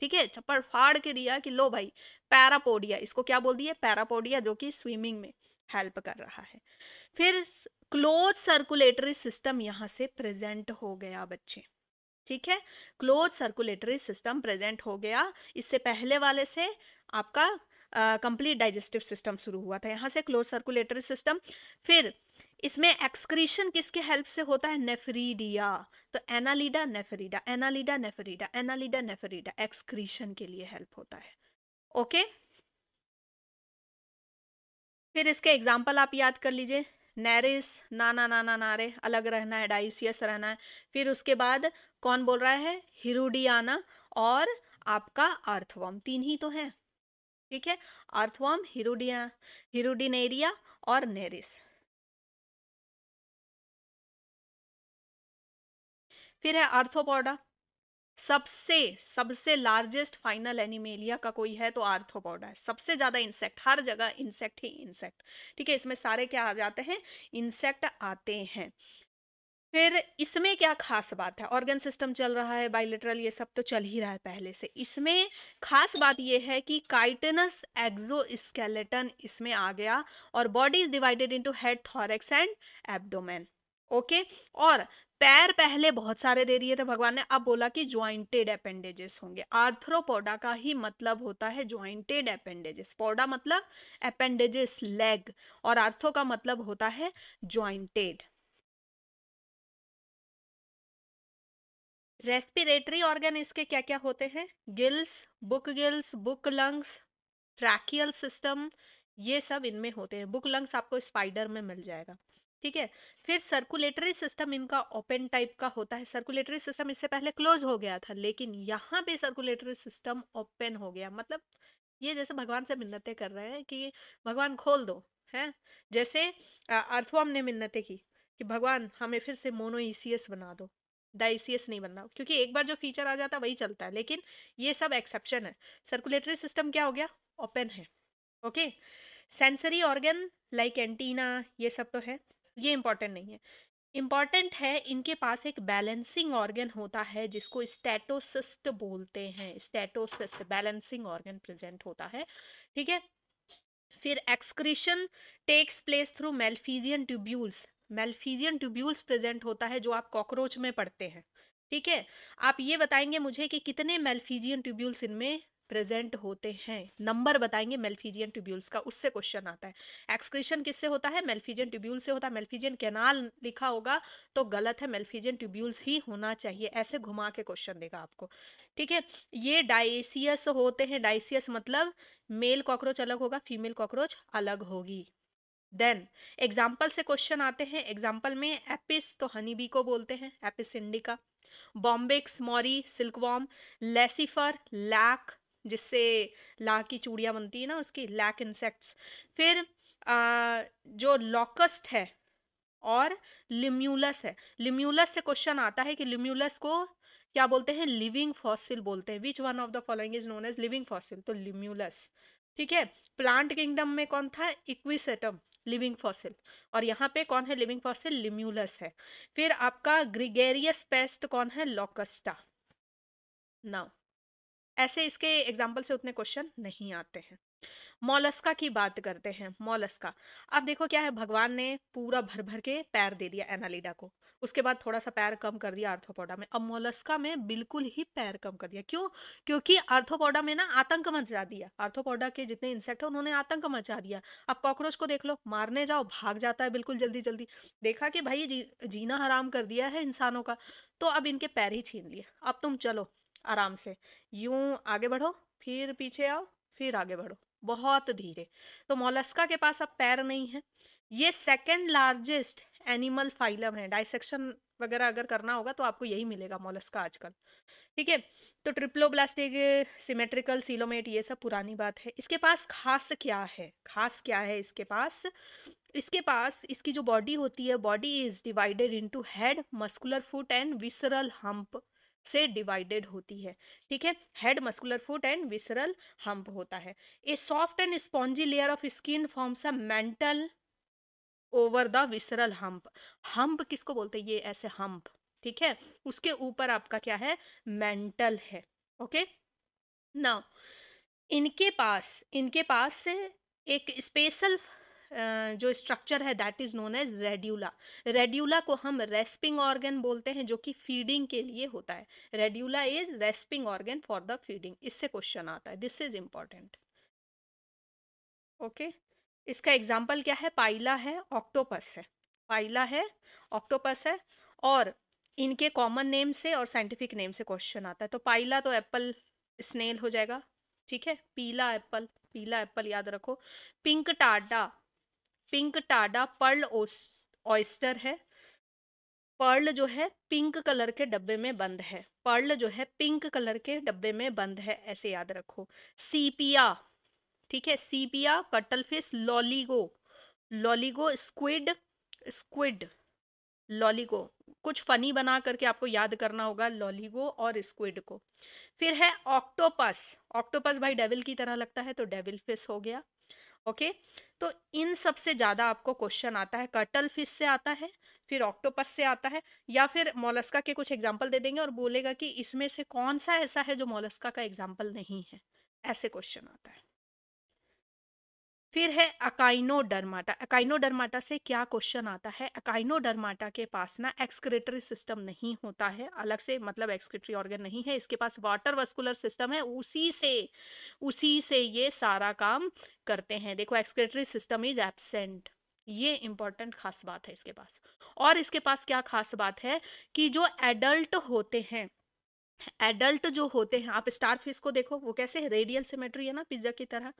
ठीक है छप्पर फाड़ के दिया कि लो भाई पैरापोडिया इसको क्या बोल दिया पैरापोडिया जो कि स्विमिंग में हेल्प कर रहा है फिर क्लोज सर्कुलेटरी सिस्टम यहाँ से प्रेजेंट हो गया बच्चे ठीक है क्लोज सर्कुलेटरी सिस्टम प्रेजेंट हो गया इससे पहले वाले से आपका कंप्लीट डाइजेस्टिव सिस्टम शुरू हुआ था यहाँ से क्लोज सर्कुलेटरी सिस्टम फिर इसमें एक्सक्रीशन किसके हेल्प से होता है नेफरीडिया तो Annelida nephridia Annelida nephridia Annelida nephridia excretion के लिए हेल्प होता है ओके फिर इसके एग्जाम्पल आप याद कर लीजिए नैरिस नाना नाना नारे अलग रहना है डाइसियस रहना है फिर उसके बाद कौन बोल रहा है हिरुडियाना और आपका आर्थवॉम तीन ही तो है ठीक है अर्थवॉम हिरुडिया हिरुडिनेरिया और नेरिस फिर है आर्थोपोडा सबसे सबसे लार्जेस्ट फाइनल एनिमेलिया का कोई है तो आर्थोपोडा है सबसे ज़्यादा इंसेक्ट हर जगह इंसेक्ट ही इंसेक्ट ठीक है इसमें सारे क्या आ जाते हैं इंसेक्ट आते हैं फिर इसमें क्या खास बात है ऑर्गन सिस्टम चल रहा है बाइलेटरल ये सब तो चल ही रहा है पहले से इसमें खास बात ये है कि काइटेनस एक्सोस्केलेटन इसमें आ गया और body is divided into head thorax and abdomen okay और पैर पहले बहुत सारे दे दिए थे भगवान ने अब बोला कि ज्वाइंटेड अपेंडेजेस होंगे आर्थ्रोपोडा का ही मतलब होता है ज्वाइंटेड अपेंडेजेस पोडा मतलब अपेंडेजेस लेग और आर्थो का मतलब होता है ज्वाइंटेड रेस्पिरेटरी ऑर्गन इसके क्या क्या होते हैं gills book gills book lungs tracheal system ये सब इनमें होते हैं बुक लंग्स आपको स्पाइडर में मिल जाएगा ठीक है फिर सर्कुलेटरी सिस्टम इनका ओपन टाइप का होता है सर्कुलेटरी सिस्टम इससे पहले क्लोज हो गया था लेकिन यहाँ पे सर्कुलेटरी सिस्टम ओपन हो गया मतलब ये जैसे भगवान से मिन्नतें कर रहे हैं कि भगवान खोल दो है जैसे अर्थवॉम ने मिन्नतें की कि भगवान हमें फिर से मोनो ईसीएस बना दो डाइसीएस नहीं बनना क्योंकि एक बार जो फीचर आ जाता वही चलता है लेकिन ये सब एक्सेप्शन है सर्कुलेटरी सिस्टम क्या हो गया ओपन है okay sensory organ like antenna ये सब तो है ये इम्पॉर्टेंट नहीं है इम्पॉर्टेंट है इनके पास एक बैलेंसिंग ऑर्गन होता है जिसको स्टेटोसिस्ट बोलते हैं स्टेटोसिस्ट बैलेंसिंग ऑर्गन प्रेजेंट होता है ठीक है फिर excretion takes place through Malpighian tubules Malpighian tubules present होता है जो आप कॉकरोच में पढ़ते हैं ठीक है आप ये बताएंगे मुझे कि कितने मेल्फीजियन ट्यूब्यूल्स इनमें प्रेजेंट होते हैं नंबर बताएंगे मेल्फीजियन ट्यूब्यूल्स का उससे क्वेश्चन आता है एक्सक्रीशन किससे होता है मेल्फीजियन ट्यूब्यूल से होता है मेल्फीजियन कैनाल लिखा होगा तो गलत है मेल्फीजियन ट्यूब्यूल्स ही होना चाहिए ऐसे घुमा के क्वेश्चन देगा आपको ठीक है ये डाइसियस होते हैं डाइसियस मतलब मेल कॉकरोच अलग होगा फीमेल कॉकरोच अलग होगी देन एग्जाम्पल से क्वेश्चन आते हैं एग्जाम्पल में एपिस तो हनी बी को बोलते हैं Apis indica Bombyx mori silkworm Laccifer lac जिससे ला की चूड़ियाँ बनती है ना उसकी लैक इंसेक्ट्स फिर आ, जो लॉकस्ट है और लिम्यूलस है लिम्यूलस से क्वेश्चन आता है कि लिम्यूलस को क्या बोलते हैं लिविंग फॉसिल बोलते हैं which one of the following is known as living fossil तो लिम्यूलस ठीक है प्लांट किंगडम में कौन था इक्विसेटम लिविंग फॉसिल और यहाँ पे कौन है लिविंग फॉसिल लिम्यूलस है फिर आपका ग्रिगेरियस पेस्ट कौन है लॉकस्टा नाउ ऐसे इसके एग्जाम्पल से उतने क्वेश्चन नहीं आते हैं मोलस्का की बात करते हैं मोलस्का अब देखो क्या है भगवान ने पूरा भर भर के पैर दे दिया एनालिडा को उसके बाद थोड़ा सा पैर कम कर दिया आर्थोपोडा में अब मोलस्का में बिल्कुल ही पैर कम कर दिया क्यों क्योंकि आर्थोपोडा में ना आतंक मचा दिया आर्थोपोडा के जितने इंसेक्ट है उन्होंने आतंक मचा दिया अब कॉकरोच को देख लो मारने जाओ भाग जाता है बिल्कुल जल्दी जल्दी देखा कि भाई जी, जीना हराम कर दिया है इंसानों का तो अब इनके पैर ही छीन लिए अब तुम चलो आराम से यूं आगे बढ़ो फिर पीछे आओ फिर आगे बढ़ो बहुत धीरे तो मोलस्का के पास अब पैर नहीं है ये सेकेंड लार्जेस्ट एनिमल फाइलम है डाइसेक्शन वगैरह अगर करना होगा तो आपको यही मिलेगा मोलस्का आजकल ठीक है तो ट्रिप्लो ब्लास्टिक सिमेट्रिकल सीलोमेट ये सब पुरानी बात है इसके पास खास क्या है खास क्या है इसके पास इसके पास इसकी जो बॉडी होती है body is divided into head muscular foot and visceral hump से डिवाइडेड होती है ठीक है head muscular foot and visceral hump होता है a soft and spongy layer of skin forms a mantle over the visceral hump hump किसको बोलते हैं ये ऐसे हम्प ठीक है उसके ऊपर आपका क्या है मेंटल है ओके ना इनके पास इनके पास से एक स्पेशल जो स्ट्रक्चर है that is known as radula radula को हम रेस्पिंग ऑर्गन बोलते हैं जो कि फीडिंग के लिए होता है radula is rasping organ for the feeding इससे क्वेश्चन आता है दिस इज इम्पॉर्टेंट ओके इसका एग्जाम्पल क्या है पाइला है ऑक्टोपस है पाइला है ऑक्टोपस है और इनके कॉमन नेम से और साइंटिफिक नेम से क्वेश्चन आता है तो पाइला तो एप्पल स्नेल हो जाएगा ठीक है पीला एप्पल पीला एप्पल याद रखो Pinctada Pinctada pearl oyster है पर्ल जो है पिंक कलर के डब्बे में बंद है पर्ल जो है पिंक कलर के डब्बे में बंद है ऐसे याद रखो सीपिया ठीक है Sepia cuttlefish Loligo Loligo squid squid Loligo कुछ फनी बना करके आपको याद करना होगा लॉलीगो और स्क्विड को फिर है ऑक्टोपस ऑक्टोपस भाई डेविल की तरह लगता है तो डेविल फिश हो गया ओके तो इन सब से ज़्यादा आपको क्वेश्चन आता है कटल फिश से आता है फिर ऑक्टोपस से आता है या फिर मोलस्का के कुछ एग्जाम्पल दे देंगे और बोलेगा कि इसमें से कौन सा ऐसा है जो मोलस्का का एग्जाम्पल नहीं है ऐसे क्वेश्चन आता है फिर है अकाइनोडर्माटा अकाइनोडर्माटा से क्या क्वेश्चन आता है अकाइनोडर्माटा के पास ना एक्सक्रेटरी सिस्टम नहीं होता है अलग से मतलब एक्सक्रेटरी ऑर्गन नहीं है इसके पास वाटर वस्कुलर सिस्टम है उसी से उसी से ये सारा काम करते हैं देखो एक्सक्रेटरी सिस्टम इज एबसेंट ये इंपॉर्टेंट खास बात है इसके पास और इसके पास क्या खास बात है कि जो एडल्ट होते हैं एडल्ट जो होते हैं आप स्टार फिश को देखो वो कैसे रेडियल सिमेट्री है ना पिज्जा की तरह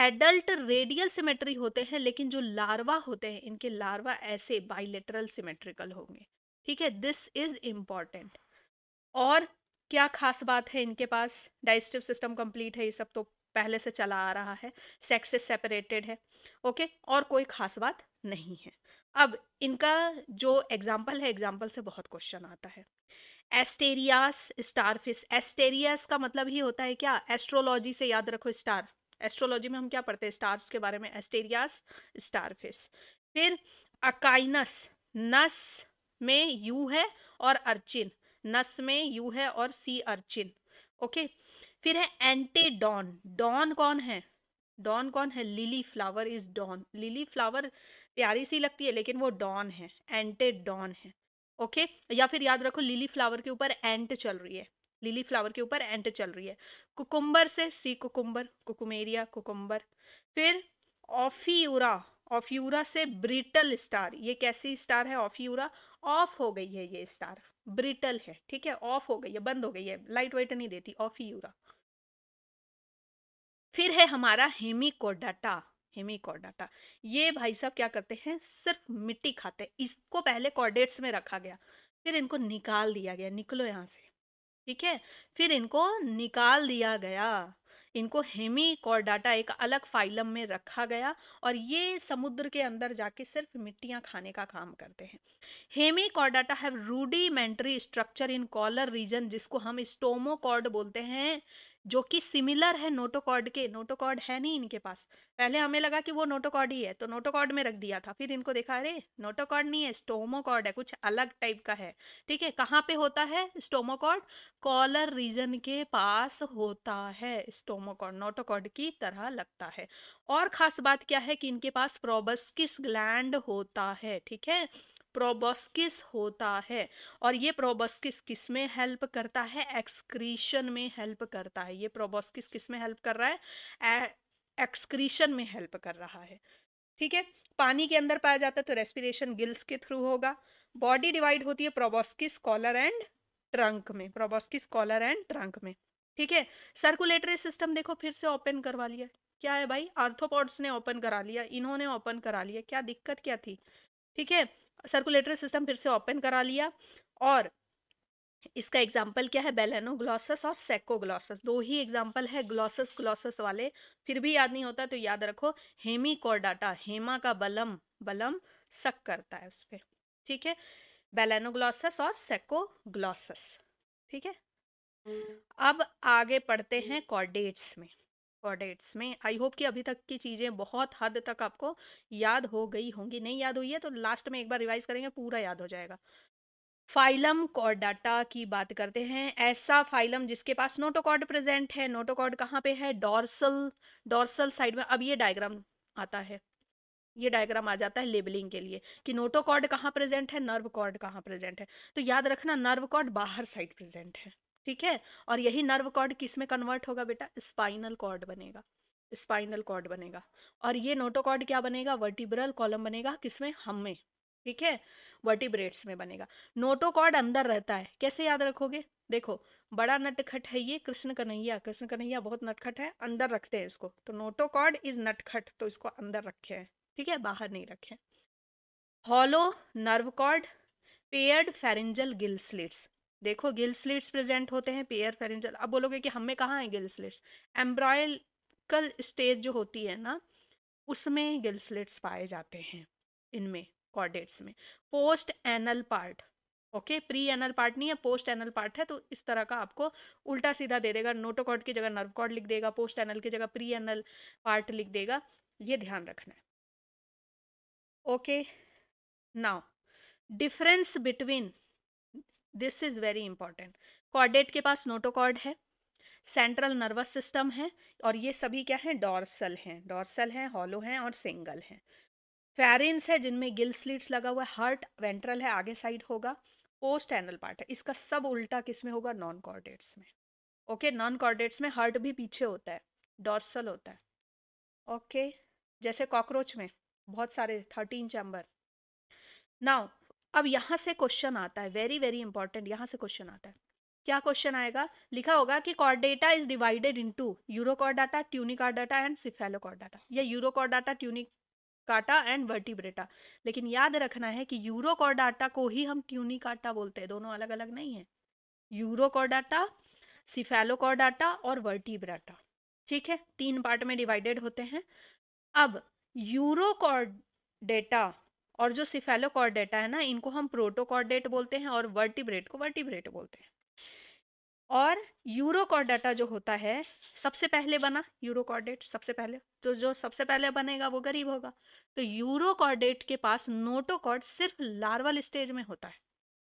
एडल्ट रेडियल सिमेट्री होते हैं लेकिन जो लार्वा होते हैं इनके लार्वा ऐसे बाइलेटरल सिमेट्रिकल होंगे ठीक है दिस इज इम्पॉर्टेंट और क्या खास बात है इनके पास डाइजेस्टिव सिस्टम कंप्लीट है ये सब तो पहले से चला आ रहा है सेक्स से सेपरेटेड है ओके और कोई खास बात नहीं है अब इनका जो एग्जाम्पल है एग्जाम्पल से बहुत क्वेश्चन आता है एस्टेरियास स्टारफिश एस्टेरियास का मतलब ही होता है क्या एस्ट्रोलॉजी से याद रखो स्टार एस्ट्रोलॉजी में हम क्या पढ़ते हैं स्टार्स के बारे में एस्टेरियास स्टारफिश फिर अकाइनस नस में यू है और अर्चिन नस में यू है और सी अर्चिन ओके फिर है एंटेडॉन डॉन कौन है डॉन कौन है lily flower is don lily flower प्यारी सी लगती है लेकिन वो डॉन है एंटेडॉन है ओके या फिर याद रखो लिली फ्लावर के ऊपर एंट चल रही है लिली फ्लावर के ऊपर एंट चल रही है कुकुम्बर से सी कुकुम्बर कुकुमेरिया कुकुम्बर फिर ऑफियूरा ऑफियूरा से ब्रिटल स्टार ये कैसी स्टार है ऑफियूरा ऑफ हो गई है ये स्टार ब्रिटल है ठीक है ऑफ हो गई है बंद हो गई है लाइट वाइट नहीं देती ऑफियूरा फिर है हमारा हेमिकोडाटा हेमिकोडाटा ये भाई साहब क्या करते हैं सिर्फ मिट्टी खाते हैं इसको पहले कॉर्डेट्स में रखा गया फिर इनको निकाल दिया गया निकलो यहाँ से ठीक है फिर इनको निकाल दिया गया इनको हेमी कॉर्डाटा एक अलग फाइलम में रखा गया और ये समुद्र के अंदर जाके सिर्फ मिट्टियां खाने का काम करते हैं Hemichordata have rudimentary structure in collar region जिसको हम स्टोमोकॉर्ड बोलते हैं जो कि सिमिलर है नोटोकॉर्ड के नोटोकॉर्ड है नहीं इनके पास पहले हमें लगा कि वो नोटोकॉर्ड ही है तो नोटोकॉर्ड में रख दिया था फिर इनको देखा अरे नोटोकॉर्ड नहीं है स्टोमोकॉर्ड है कुछ अलग टाइप का है ठीक है कहाँ पे होता है स्टोमोकॉर्ड कॉलर रीजन के पास होता है स्टोमोकॉर्ड नोटोकॉर्ड की तरह लगता है और खास बात क्या है कि इनके पास प्रोबस्किस ग्लैंड होता है ठीक है प्रोबोस्किस होता है और ये प्रोबोस्किस किस में हेल्प करता है एक्सक्रीशन में हेल्प करता है ये प्रोबोस्किस किस में हेल्प कर रहा है एक्सक्रीशन में हेल्प कर रहा है ठीक है पानी के अंदर पाया जाता है तो रेस्पिरेशन गिल्स के थ्रू होगा बॉडी डिवाइड होती है प्रोबोस्किस कॉलर एंड ट्रंक में प्रोबोस्किस कॉलर एंड ट्रंक में ठीक है सर्कुलेटरी सिस्टम देखो फिर से ओपन करवा लिया क्या है भाई आर्थोपॉड्स ने ओपन करा लिया इन्होंने ओपन करा लिया क्या दिक्कत क्या थी ठीक है सर्कुलेटरी सिस्टम फिर से ओपन करा लिया और इसका एग्जाम्पल क्या है बेलेनोग्लॉसस और सेकोग्लॉसस दो ही एग्जाम्पल है ग्लॉसस ग्लॉसस वाले फिर भी याद नहीं होता तो याद रखो हेमी हेमिकॉर्डाटा हेमा का बलम बलम सक करता है उस पर ठीक है बेलेनोग्लॉसस और सेकोग्लॉसस ठीक है हम्म। अब आगे पढ़ते हैं कॉर्डेट्स में और डेट्स में आई होप कि अभी तक की चीज़ें बहुत हद तक आपको याद हो गई होंगी नहीं याद हुई है तो लास्ट में एक बार रिवाइज करेंगे पूरा याद हो जाएगा फाइलम कॉर्डाटा की बात करते हैं ऐसा फाइलम जिसके पास नोटोकॉर्ड प्रेजेंट है नोटोकॉर्ड कहाँ पे है डॉर्सल डॉर्सल साइड में अब ये डायग्राम आता है ये डायग्राम आ जाता है लेबलिंग के लिए कि नोटोकॉर्ड कहाँ प्रेजेंट है नर्व कॉर्ड कहाँ प्रेजेंट है तो याद रखना नर्व कॉर्ड बाहर साइड प्रेजेंट है ठीक है और यही नर्व कॉर्ड किस में कन्वर्ट होगा बेटा स्पाइनल कॉर्ड बनेगा स्पाइनल कॉर्ड बनेगा और ये नोटोकॉर्ड क्या बनेगा वर्टिब्रल कॉलम बनेगा किसमें हम में ठीक है वर्टिब्रेट्स में बनेगा नोटोकॉर्ड अंदर रहता है कैसे याद रखोगे देखो बड़ा नटखट है ये कृष्ण कन्हैया कृष्ण कन्हैया बहुत नटखट है अंदर रखते हैं इसको तो नोटोकॉर्ड इज नटखट तो इसको अंदर रखे हैं ठीक है बाहर नहीं रखे hollow nerve cord paired pharyngeal gill slits देखो गिल स्लिट्स प्रेजेंट होते हैं पेयर फेरेंजल अब बोलोगे कि हमें कहाँ है गिल स्लिट्स एम्ब्रॉयकल स्टेज जो होती है ना उसमें गिल स्लिट्स पाए जाते हैं इनमें कॉर्डेट्स में post anal part okay pre anal part नहीं है पोस्ट एनल पार्ट है तो इस तरह का आपको उल्टा सीधा दे देगा नोटोकॉर्ड की जगह नर्व कॉर्ड लिख देगा पोस्ट एनल की जगह प्री एनल पार्ट लिख देगा ये ध्यान रखना है okay now difference between this is very important chordate के पास नोटोकॉर्ड है सेंट्रल नर्वस सिस्टम है और ये सभी क्या है डॉर्सल हैं डॉर्सल हैं हॉलो हैं और सिंगल हैं फेरेंस है जिनमें गिल स्लिट्स लगा हुआ है हार्ट वेंट्रल है आगे साइड होगा पोस्ट एनल पार्ट है इसका सब उल्टा किस में होगा नॉन कॉर्डेट्स में ओके नॉन कॉर्डेट्स में हार्ट भी पीछे होता है डॉर्सल होता है ओके okay? जैसे कॉकरोच में बहुत सारे थर्टीन चैम्बर नाउ अब यहाँ से क्वेश्चन आता है वेरी वेरी इंपॉर्टेंट यहाँ से क्वेश्चन आता है क्या क्वेश्चन आएगा लिखा होगा कि Chordata is divided into Urochordata Tunichordata and Cephalochordata या Urochordata Tunicata and Vertebrata लेकिन याद रखना है कि यूरोकॉर्डाटा को ही हम ट्यूनिकाटा बोलते हैं दोनों अलग अलग नहीं है यूरोकॉर्डाटा सिफेलोकॉर्डाटा और वर्टिब्रेटा ठीक है तीन पार्ट में डिवाइडेड होते हैं अब यूरोकॉर्डेटा और जो सिफेलोकॉर्डेटा है ना इनको हम प्रोटोकॉर्डेट बोलते हैं और वर्टिब्रेट को वर्टिब्रेट बोलते हैं और यूरोकॉर्डेटा जो होता है सबसे पहले बना यूरोकॉर्डेट सबसे पहले तो जो सबसे पहले बनेगा वो गरीब होगा तो यूरोकॉर्डेट के पास नोटोकॉर्ड सिर्फ लार्वल स्टेज में होता है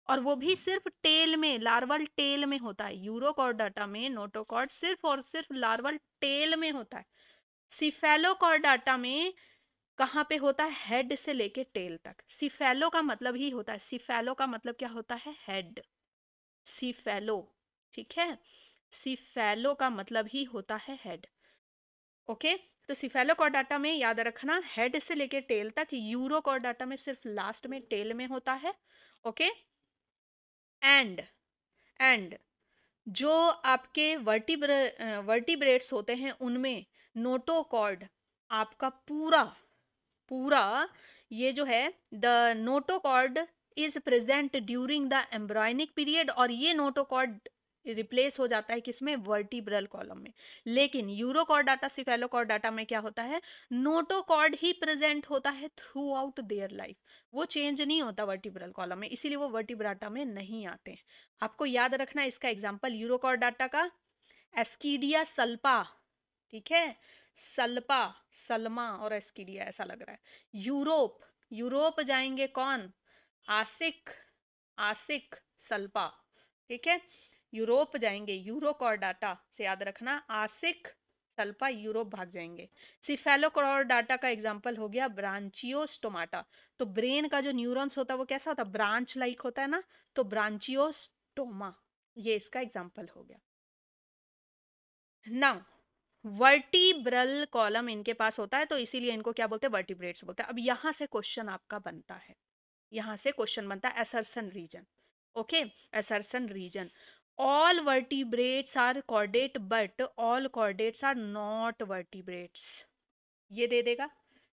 और वो भी सिर्फ टेल में लार्वल टेल में होता है यूरोकॉर्डाटा में नोटोकॉर्ड सिर्फ और सिर्फ लार्वल टेल में होता है सिफेलोकॉर्डाटा में कहाँ पे होता है हेड से लेके टेल तक सिफेलो का मतलब ही होता है सिफेलो का मतलब क्या होता है हेड सिफेलो ठीक है सिफेलो का मतलब ही होता है हेड ओके तो सिफेलोकॉर्डाटा में याद रखना हेड से लेके टेल तक यूरोकॉर्डाटा में सिर्फ लास्ट में टेल में होता है ओके एंड एंड जो आपके वर्टिब्र वर्टिब्रेट्स होते हैं उनमें नोटोकॉर्ड आपका पूरा पूरा ये जो है the notochord is present during the embryonic period और ये नोटोकॉर्ड रिप्लेस हो जाता है किसमें वर्टिब्रल कॉलम में लेकिन यूरोकॉर्ड डाटा सिफेलोकॉर्ड डाटा में क्या होता है नोटोकॉर्ड ही प्रेजेंट होता है थ्रू आउट देयर लाइफ वो चेंज नहीं होता वर्टिब्रल कॉलम में इसीलिए वो वर्टिब्राटा में नहीं आते आपको याद रखना इसका एग्जाम्पल यूरोकॉर्ड डाटा का एस्कीडिया सल्पा ठीक है सल्पा सलमा और एस्किडिया ऐसा लग रहा है यूरोप यूरोप जाएंगे कौन आसिक आसिक सल्पा ठीक है यूरोप जाएंगे डाटा से याद रखना आसिक सल्पा यूरोप भाग जाएंगे सिफेलोकोर डाटा का एग्जाम्पल हो गया ब्रांचियोस्टोमाटा तो ब्रेन का जो न्यूरॉन्स होता है वो कैसा होता है ब्रांच लाइक होता है ना तो ब्रांचियोस्टोमा ये इसका एग्जाम्पल हो गया नाउ वर्टिब्रल कॉलम इनके पास होता है तो इसीलिए इनको क्या बोलते हैं वर्टिब्रेट्स बोलते हैं अब यहाँ से क्वेश्चन आपका बनता है यहाँ से क्वेश्चन बनता है assertion reason okay assertion reason all vertebrates are chordate but all chordates are not vertebrates ये दे देगा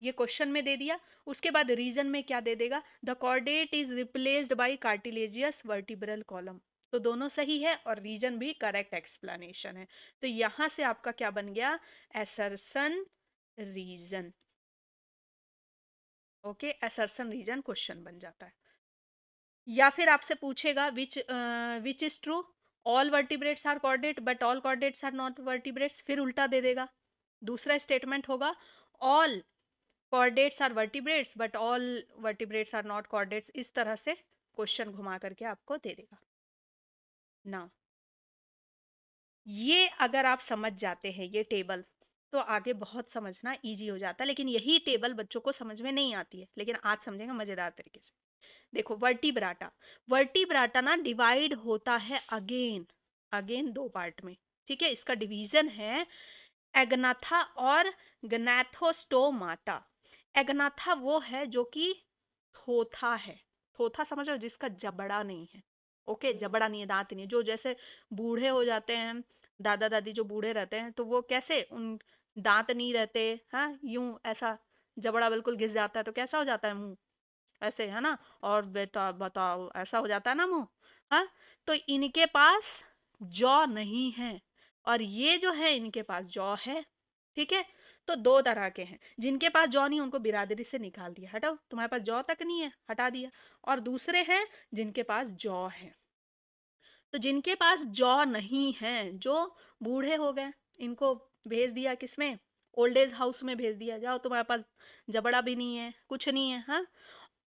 ये क्वेश्चन में दे दिया उसके बाद रीजन में क्या दे देगा the chordate is replaced by cartilaginous vertebral column तो दोनों सही है और रीजन भी करेक्ट एक्सप्लेनेशन है तो यहाँ से आपका क्या बन गया assertion reason okay assertion reason question बन जाता है या फिर आपसे पूछेगा which which is true all vertebrates are chordate but all chordates are not vertebrates फिर उल्टा दे देगा दूसरा स्टेटमेंट होगा all chordates are vertebrates but all vertebrates are not chordates इस तरह से क्वेश्चन घुमा करके आपको दे देगा ना ये अगर आप समझ जाते हैं ये टेबल तो आगे बहुत समझना इजी हो जाता है लेकिन यही टेबल बच्चों को समझ में नहीं आती है लेकिन आज समझेंगे मज़ेदार तरीके से देखो वर्टी वर्टी बराटा ना डिवाइड होता है अगेन अगेन दो पार्ट में ठीक है इसका डिवीजन है एगनाथा और गनाथोस्टोमाटा एगनाथा वो है जो कि थोथा है थोथा समझो जिसका जबड़ा नहीं है ओके जबड़ा नहीं है दांत नहीं है जो जैसे बूढ़े हो जाते हैं दादा दादी जो बूढ़े रहते हैं तो वो कैसे उन दांत नहीं रहते हैं हाँ, यूं ऐसा जबड़ा बिल्कुल घिस जाता है तो कैसा हो जाता है मुंह ऐसे है ना और बेटा बताओ ऐसा हो जाता है ना मुंह हाँ तो इनके पास जौ नहीं है और ये जो है इनके पास जौ है ठीक है तो दो तरह के हैं जिनके पास जौ नहीं उनको बिरादरी से निकाल दिया हटाओ तुम्हारे पास जौ तक नहीं है हटा दिया और दूसरे हैं जिनके पास जौ है तो जिनके पास जौ नहीं है जो बूढ़े हो गए इनको भेज दिया किसमें ओल्ड एज हाउस में भेज दिया जाओ तुम्हारे पास जबड़ा भी नहीं है कुछ नहीं है हाँ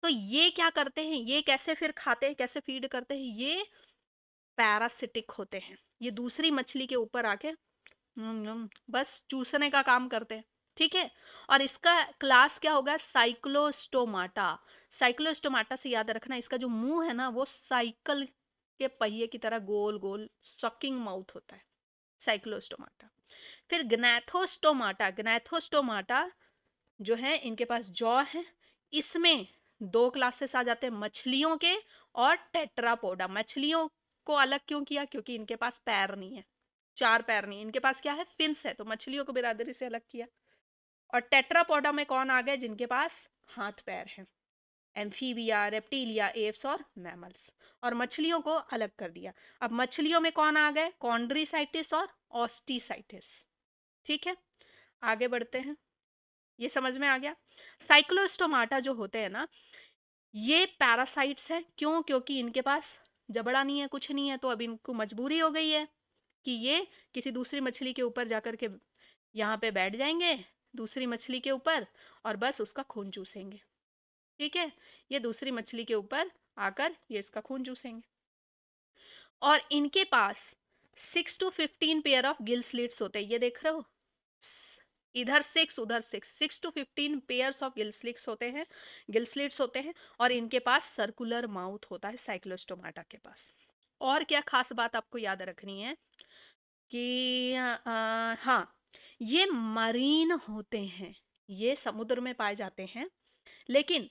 तो ये क्या करते हैं ये कैसे फिर खाते हैं कैसे फीड करते हैं ये पैरासिटिक होते हैं ये दूसरी मछली के ऊपर आके बस चूसने का काम करते हैं ठीक है और इसका क्लास क्या होगा साइक्लोस्टोमाटा साइक्लोस्टोमाटा से याद रखना इसका जो मुंह है ना वो साइकिल के पहिए की तरह गोल गोल सकिंग माउथ होता है साइक्लोस्टोमाटा फिर ग्नेथोस्टोमाटा ग्नेथोस्टोमाटा जो है इनके पास जॉ है इसमें दो क्लासेस आ जाते हैं मछलियों के और टेट्रापोडा मछलियों को अलग क्यों किया क्योंकि इनके पास पैर नहीं है चार पैर नहीं इनके पास क्या है फिंस है तो मछलियों को बिरादरी से अलग किया और टेट्रापोडा में कौन आ गए जिनके पास हाथ पैर हैं एम्फीबिया रेप्टीलिया एप्स और मैमल्स और मछलियों को अलग कर दिया अब मछलियों में कौन आ गए कॉन्ड्रीसाइटिस और ऑस्टिसाइटिस ठीक है आगे बढ़ते हैं ये समझ में आ गया साइक्लोस्टोमाटा जो होते हैं ना ये पैरासाइट्स हैं क्यों क्योंकि इनके पास जबड़ा नहीं है कुछ नहीं है तो अब इनको मजबूरी हो गई है कि ये किसी दूसरी मछली के ऊपर जाकर के यहाँ पे बैठ जाएंगे दूसरी मछली के ऊपर और बस उसका खून चूसेंगे ठीक है ये दूसरी मछली के ऊपर आकर ये इसका खून चूसेंगे और इनके पास six to fifteen pair of gill slits होते हैं ये देख रहे हो इधर सिक्स उधर six six to fifteen pairs of gill slits होते हैं गिल स्लिट्स होते हैं और इनके पास सर्कुलर माउथ होता है साइक्लोस्टोमाटा के पास और क्या खास बात आपको याद रखनी है कि हाँ ये मरीन होते हैं ये समुद्र में पाए जाते हैं लेकिन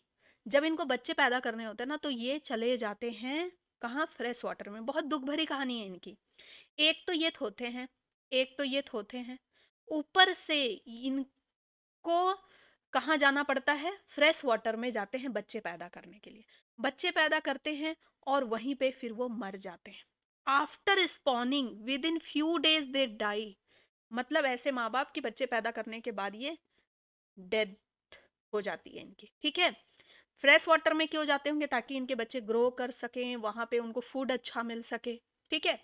जब इनको बच्चे पैदा करने होते हैं ना तो ये चले जाते हैं कहाँ फ्रेश वाटर में बहुत दुख भरी कहानी है इनकी एक तो ये थोते हैं एक तो ये थोते हैं ऊपर से इनको कहाँ जाना पड़ता है फ्रेश वाटर में जाते हैं बच्चे पैदा करने के लिए बच्चे पैदा करते हैं और वहीं पे फिर वो मर जाते हैं after spawning within few days they die मतलब ऐसे माँ बाप के बच्चे पैदा करने के बाद ये डेथ हो जाती है इनकी ठीक है फ्रेश वाटर में क्यों जाते होंगे ताकि इनके बच्चे ग्रो कर सकें वहाँ पे उनको फूड अच्छा मिल सके ठीक है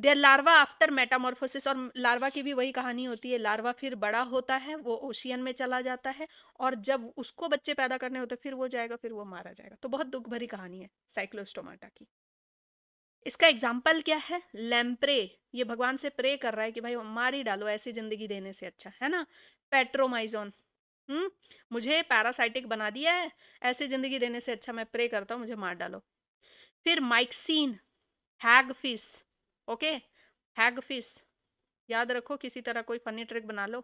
देर लार्वा आफ्टर मेटामॉर्फोसिस और लार्वा की भी वही कहानी होती है लार्वा फिर बड़ा होता है वो ओशियन में चला जाता है और जब उसको बच्चे पैदा करने होते फिर वो जाएगा फिर वो मारा जाएगा तो बहुत दुख भरी कहानी है साइक्लोस्टोमाटा की इसका एग्जाम्पल क्या है लैम्प्रे ये भगवान से प्रे कर रहा है कि भाई मार ही डालो ऐसी जिंदगी देने से अच्छा है ना पेट्रोमाइजोन हम्म मुझे पैरासाइटिक बना दिया है ऐसी जिंदगी देने से अच्छा मैं प्रे करता हूँ मुझे मार डालो फिर माइक्सीन हैगफिस ओके हैगफिस याद रखो किसी तरह कोई फनी ट्रिक बना लो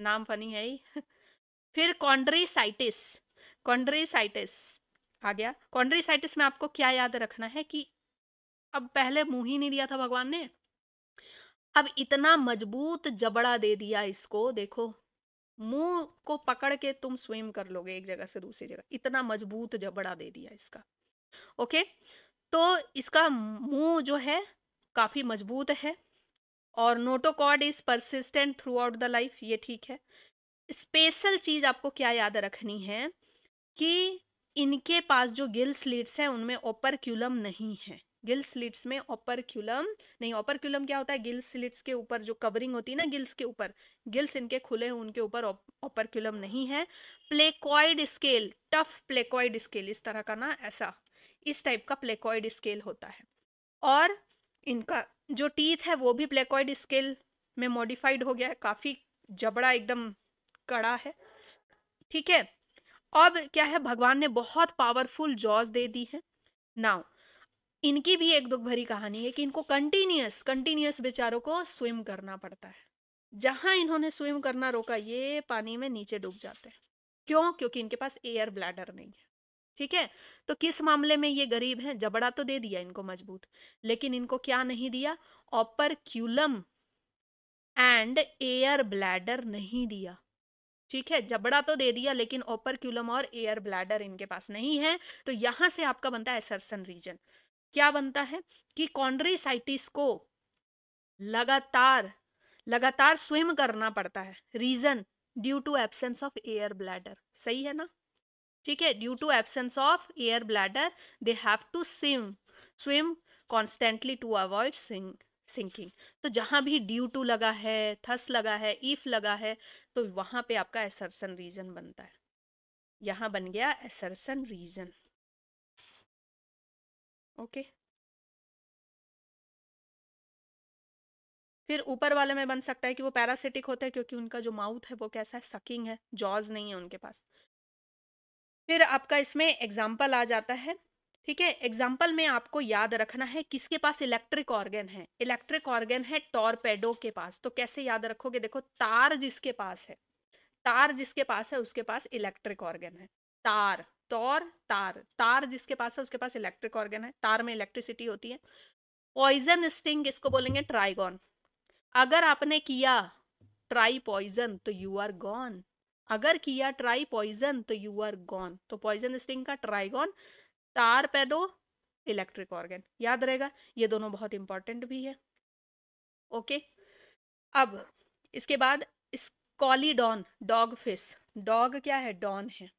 नाम फनी है ही फिर कॉन्ड्रीसाइटिस कॉन्ड्रीसाइटिस आ गया कॉन्ड्रीसाइटिस में आपको क्या याद रखना है कि अब पहले मुंह ही नहीं दिया था भगवान ने अब इतना मजबूत जबड़ा दे दिया इसको देखो मुंह को पकड़ के तुम स्विम कर लोगे एक जगह से दूसरी जगह इतना मजबूत जबड़ा दे दिया इसका ओके तो इसका मुंह जो है काफ़ी मजबूत है और notochord is persistent throughout the life ये ठीक है स्पेशल चीज़ आपको क्या याद रखनी है कि इनके पास जो गिल स्लीट्स हैं उनमें ओपरक्यूलम नहीं है गिल स्लिट्स में क्यूलम नहीं क्यूलम क्या होता है गिल स्लिट्स के ऊपर जो कवरिंग होती है ना गिल्स के ऊपर गिल्स इनके खुले हैं उनके ऊपर ओपरक्यूलम नहीं है placoid scale tough placoid scale इस तरह का ना ऐसा इस टाइप का प्लेकॉइड स्केल होता है और इनका जो टीथ है वो भी प्लेकॉइड स्केल में मॉडिफाइड हो गया है काफ़ी जबड़ा एकदम कड़ा है ठीक है अब क्या है भगवान ने बहुत पावरफुल जॉज दे दी है नाउ इनकी भी एक दुख भरी कहानी है कि इनको कंटिन्यूस कंटिन्यूस बेचारों को स्विम करना पड़ता है जहां इन्होंने स्विम करना रोका ये पानी में नीचे डूब जाते हैं क्यों क्योंकि इनके पास एयर ब्लैडर नहीं है ठीक है तो किस मामले में ये गरीब हैं जबड़ा तो दे दिया इनको मजबूत लेकिन इनको क्या नहीं दिया ऑपरक्यूलम एंड एयर ब्लैडर नहीं दिया ठीक है जबड़ा तो दे दिया लेकिन क्यूलम और एयर ब्लैडर इनके पास नहीं है तो यहां से आपका बनता है सर्सन रीजन क्या बनता है कि कॉन्ड्रीसाइटिस को लगातार लगातार स्विम करना पड़ता है reason due to absence of air bladder सही है ना ठीक है due to absence of air bladder they have to swim swim constantly to avoid sinking तो जहां भी ड्यू टू लगा है थस लगा है इफ लगा है तो वहां पे आपका एसर्सन रीजन बनता है यहां बन गया एसर्सन रीजन ओके फिर ऊपर वाले में बन सकता है कि वो पैरासिटिक होता है क्योंकि उनका जो माउथ है वो कैसा है सकिंग है जॉज नहीं है उनके पास फिर आपका इसमें एग्जाम्पल आ जाता है ठीक है एग्जाम्पल में आपको याद रखना है किसके पास इलेक्ट्रिक ऑर्गन है इलेक्ट्रिक ऑर्गन है टॉरपेडो के पास तो कैसे याद रखोगे देखो तार जिसके पास है तार जिसके पास है उसके पास इलेक्ट्रिक ऑर्गन है तार तौर तार तार जिसके पास है उसके पास इलेक्ट्रिक ऑर्गन है तार में इलेक्ट्रिसिटी होती है पॉइजन स्टिंग इसको बोलेंगे ट्राइगॉन अगर आपने किया ट्राई पॉइजन तो यू आर गॉन अगर किया ट्राई पॉइजन तो यू आर गॉन तो पॉइजन स्टिंग का trygon torpedo electric organ याद रहेगा ये दोनों बहुत इंपॉर्टेंट भी है ओके okay? अब इसके बाद स्कॉलीडॉन डॉग फिश डॉग क्या है डॉन है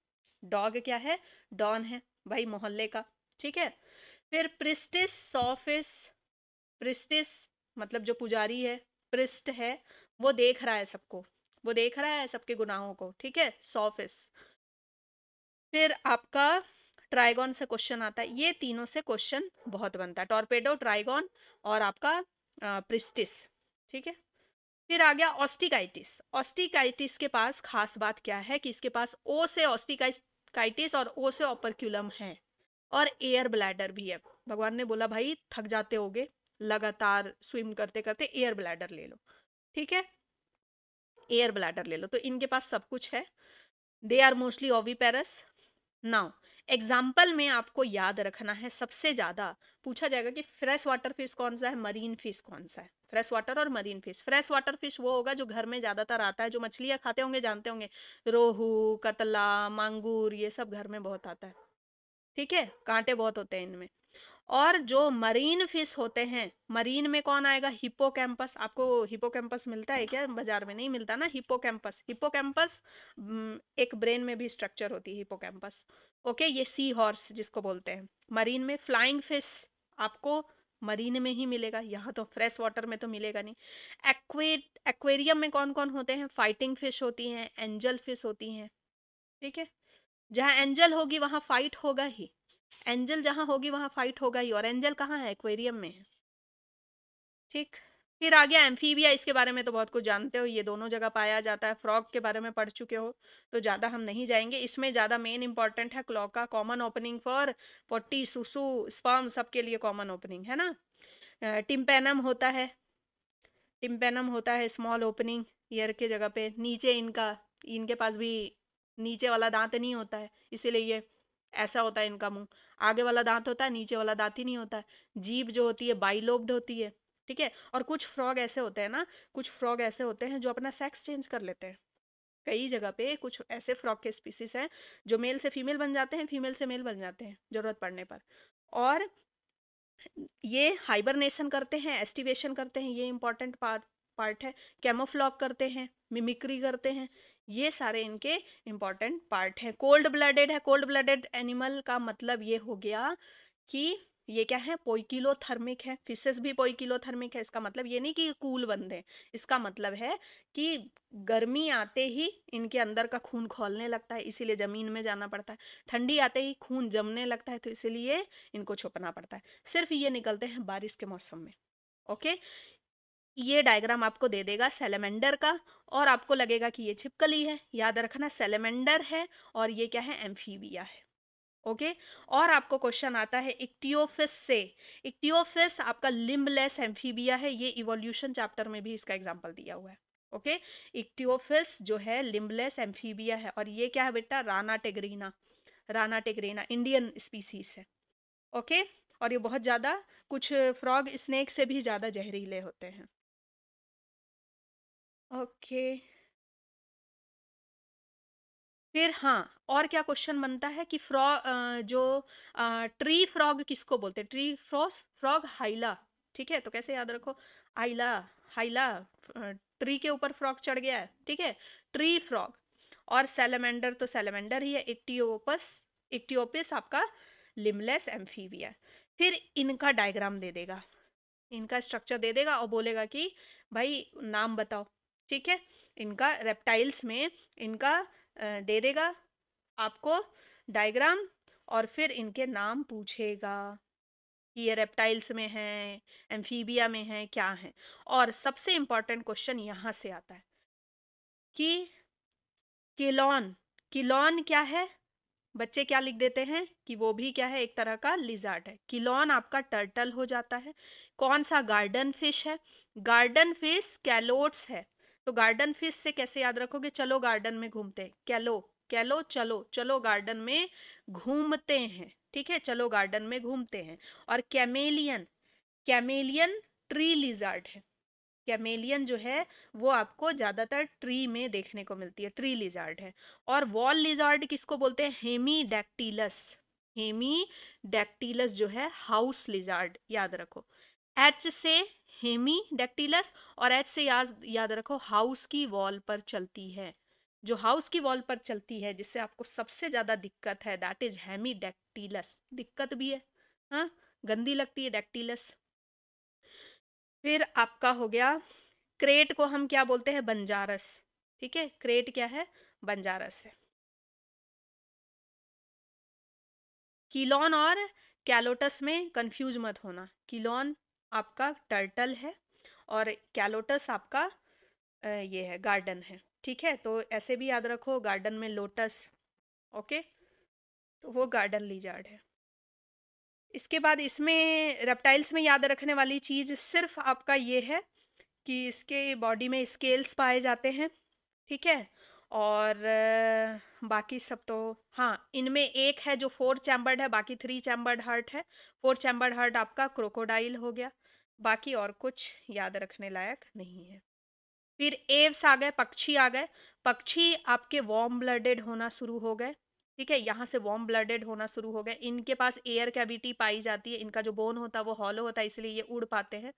डॉग क्या है डॉन है भाई मोहल्ले का ठीक है फिर प्रिस्टिस सॉफिस प्रिस्टिस मतलब जो पुजारी है प्रिस्ट है वो देख रहा है सबको वो देख रहा है सबके गुनाहों को ठीक है सॉफिस फिर आपका ट्राइगोन से क्वेश्चन आता है ये तीनों से क्वेश्चन बहुत बनता है टॉर्पेडो ट्राइगोन और आपका प्रिस्टिस ठीक है फिर आ गया ऑस्टिकाइटिस ऑस्टिकाइटिस के पास खास बात क्या है कि इसके पास ओ से ऑस्टिकाइटिस काइटिस और ओसे ऑपरक्यूलम है और एयर ब्लैडर भी है भगवान ने बोला भाई थक जाते होगे लगातार स्विम करते करते एयर ब्लैडर ले लो ठीक है एयर ब्लैडर ले लो तो इनके पास सब कुछ है they are mostly oviparous now example में आपको याद रखना है सबसे ज़्यादा पूछा जाएगा कि फ्रेश वाटर फिश कौन सा है मरीन फिश कौन सा है फ्रेश वाटर और marine fish fresh water fish वो होगा जो घर में ज़्यादातर आता है जो मछलियाँ खाते होंगे जानते होंगे रोहू कतला मांगूर ये सब घर में बहुत आता है ठीक है कांटे बहुत होते हैं इनमें और जो मरीन फिश होते हैं मरीन में कौन आएगा हिप्पो कैंपस आपको हिप्पो कैंपस मिलता है क्या बाजार में नहीं मिलता ना हिप्पो कैंपस हिप्पो कैंपस एक ब्रेन में भी स्ट्रक्चर होती है हिप्पो कैंपस ओके ये सी हॉर्स जिसको बोलते हैं मरीन में फ्लाइंग फिश आपको मरीन में ही मिलेगा यहाँ तो फ्रेश वाटर में तो मिलेगा नहीं एक्वे एक्वेरियम में कौन कौन होते हैं फाइटिंग फिश होती हैं एंजल फिश होती हैं ठीक है जहाँ एंजल होगी वहाँ फाइट होगा ही एंजल जहाँ होगी वहाँ फाइट होगा ही और एंजल कहाँ है एक्वेरियम में है ठीक फिर आ गया एम्फीबिया इसके बारे में तो बहुत कुछ जानते हो ये दोनों जगह पाया जाता है फ्रॉग के बारे में पढ़ चुके हो तो ज़्यादा हम नहीं जाएंगे इसमें ज़्यादा मेन इंपॉर्टेंट है cloaca common opening for potty सुसु स्पर्म सबके लिए कॉमन ओपनिंग है ना टिम्पेनम होता है टिम्पेनम होता है स्मॉल ओपनिंग ईयर के जगह पे नीचे इनका इनके पास भी नीचे वाला दांत नहीं होता है इसीलिए ये ऐसा होता है इनका मुंह आगे वाला दांत होता है नीचे वाला दांत ही नहीं होता है जीभ जो होती है बाइलोब्ड होती है ठीक है और कुछ फ्रॉग ऐसे होते हैं ना कुछ फ्रॉग ऐसे होते हैं जो अपना सेक्स चेंज कर लेते हैं कई जगह पे कुछ ऐसे फ्रॉग के स्पीसीज हैं जो मेल से फीमेल बन जाते हैं फीमेल से मेल बन जाते हैं ज़रूरत पड़ने पर और ये हाइबरनेशन करते हैं एस्टिवेशन करते हैं ये इंपॉर्टेंट पार्ट पार्ट है कैमोफ्लॉक करते हैं मिमिक्री करते हैं ये सारे इनके इम्पॉर्टेंट पार्ट हैं कोल्ड ब्लडेड है कोल्ड ब्लडेड एनिमल का मतलब ये हो गया कि ये क्या है पोइकिलोथर्मिक है फिशेस भी पोइकिलोथर्मिक है इसका मतलब ये नहीं कि ये कूल है इसका मतलब है कि गर्मी आते ही इनके अंदर का खून खोलने लगता है इसीलिए ज़मीन में जाना पड़ता है ठंडी आते ही खून जमने लगता है तो इसीलिए इनको छुपना पड़ता है सिर्फ ये निकलते हैं बारिश के मौसम में ओके ये डायग्राम आपको दे देगा सेलेमेंडर का और आपको लगेगा कि ये छिपकली है याद रखना सेलेमेंडर है और ये क्या है एम्फीबिया है ओके okay? और आपको क्वेश्चन आता है इक्टियोफिस से इक्टियोफिस आपका लिम्बलेस एम्फीबिया है ये इवोल्यूशन चैप्टर में भी इसका एग्जाम्पल दिया हुआ है ओके okay? इक्टियोफिस जो है लिम्बलेस एम्फीबिया है और ये क्या है बेटा Rana tigrina Rana tigrina Indian species है ओके okay? और ये बहुत ज़्यादा कुछ फ्रॉग स्नेक से भी ज़्यादा जहरीले होते हैं ओके okay. फिर हाँ और क्या क्वेश्चन बनता है कि फ्रॉग जो आ, ट्री फ्रॉग किसको बोलते हैं ट्री फ्रॉस फ्रॉग हाइला ठीक है तो कैसे याद रखो आइला हाइला ट्री के ऊपर फ्रॉग चढ़ गया है ठीक है ट्री फ्रॉग और सेलेमेंडर तो सेलेमेंडर ही है इक्टियोपस इक्टियोपिस आपका लिमलेस एम्फीविया फिर इनका डायग्राम दे देगा इनका स्ट्रक्चर दे देगा और बोलेगा कि भाई नाम बताओ ठीक है इनका रेप्टाइल्स में इनका दे देगा आपको डायग्राम और फिर इनके नाम पूछेगा कि ये रेप्टाइल्स में हैं एम्फीबिया में हैं क्या हैं और सबसे इम्पॉर्टेंट क्वेश्चन यहाँ से आता है कि किलोन किलोन क्या है बच्चे क्या लिख देते हैं कि वो भी क्या है एक तरह का लिजार्ट है किलोन आपका टर्टल हो जाता है कौन सा गार्डन फिश है गार्डन फिश कैलोट्स है तो गार्डन फिश से कैसे याद रखोगे चलो गार्डन में घूमते कैलो कैलो चलो चलो गार्डन में घूमते हैं ठीक है चलो गार्डन में घूमते हैं और कैमेलियन कैमेलियन ट्री लिजार्ड है कैमेलियन जो है वो आपको ज़्यादातर ट्री में देखने को मिलती है ट्री लिजार्ड है और वॉल लिजार्ड किसको बोलते हैं हेमी डैक्टीलस हेमी डैक्टीलस जो है हाउस लिजार्ड याद रखो एच से हेमी डेक्टिलस और एच से याद याद रखो हाउस की वॉल पर चलती है जो हाउस की वॉल पर चलती है जिससे आपको सबसे ज़्यादा दिक्कत है दैट इज हेमी डेक्टिलस दिक्कत भी है हा? गंदी लगती है डेक्टिलस फिर आपका हो गया क्रेट को हम क्या बोलते हैं बंजारस ठीक है क्रेट क्या है बंजारस है किलोन और कैलोटस में कंफ्यूज मत होना किलोन आपका टर्टल है और कैलोटस आपका ये है गार्डन है ठीक है तो ऐसे भी याद रखो गार्डन में लोटस ओके तो वो गार्डन लीजार्ड है इसके बाद इसमें रेप्टाइल्स में याद रखने वाली चीज़ सिर्फ आपका ये है कि इसके बॉडी में स्केल्स पाए जाते हैं ठीक है और बाकी सब तो हाँ इनमें एक है जो फोर चैम्बर्ड है बाकी थ्री चैम्बर्ड हार्ट है फोर चैम्बर्ड हार्ट आपका क्रोकोडाइल हो गया बाकी और कुछ याद रखने लायक नहीं है फिर एव्स आ गए पक्षी आ गए पक्षी आपके वार्म ब्लडेड होना शुरू हो गए ठीक है यहाँ से वार्म ब्लडेड होना शुरू हो गए इनके पास एयर कैविटी पाई जाती है इनका जो बोन होता है वो हॉलो होता है इसलिए ये उड़ पाते हैं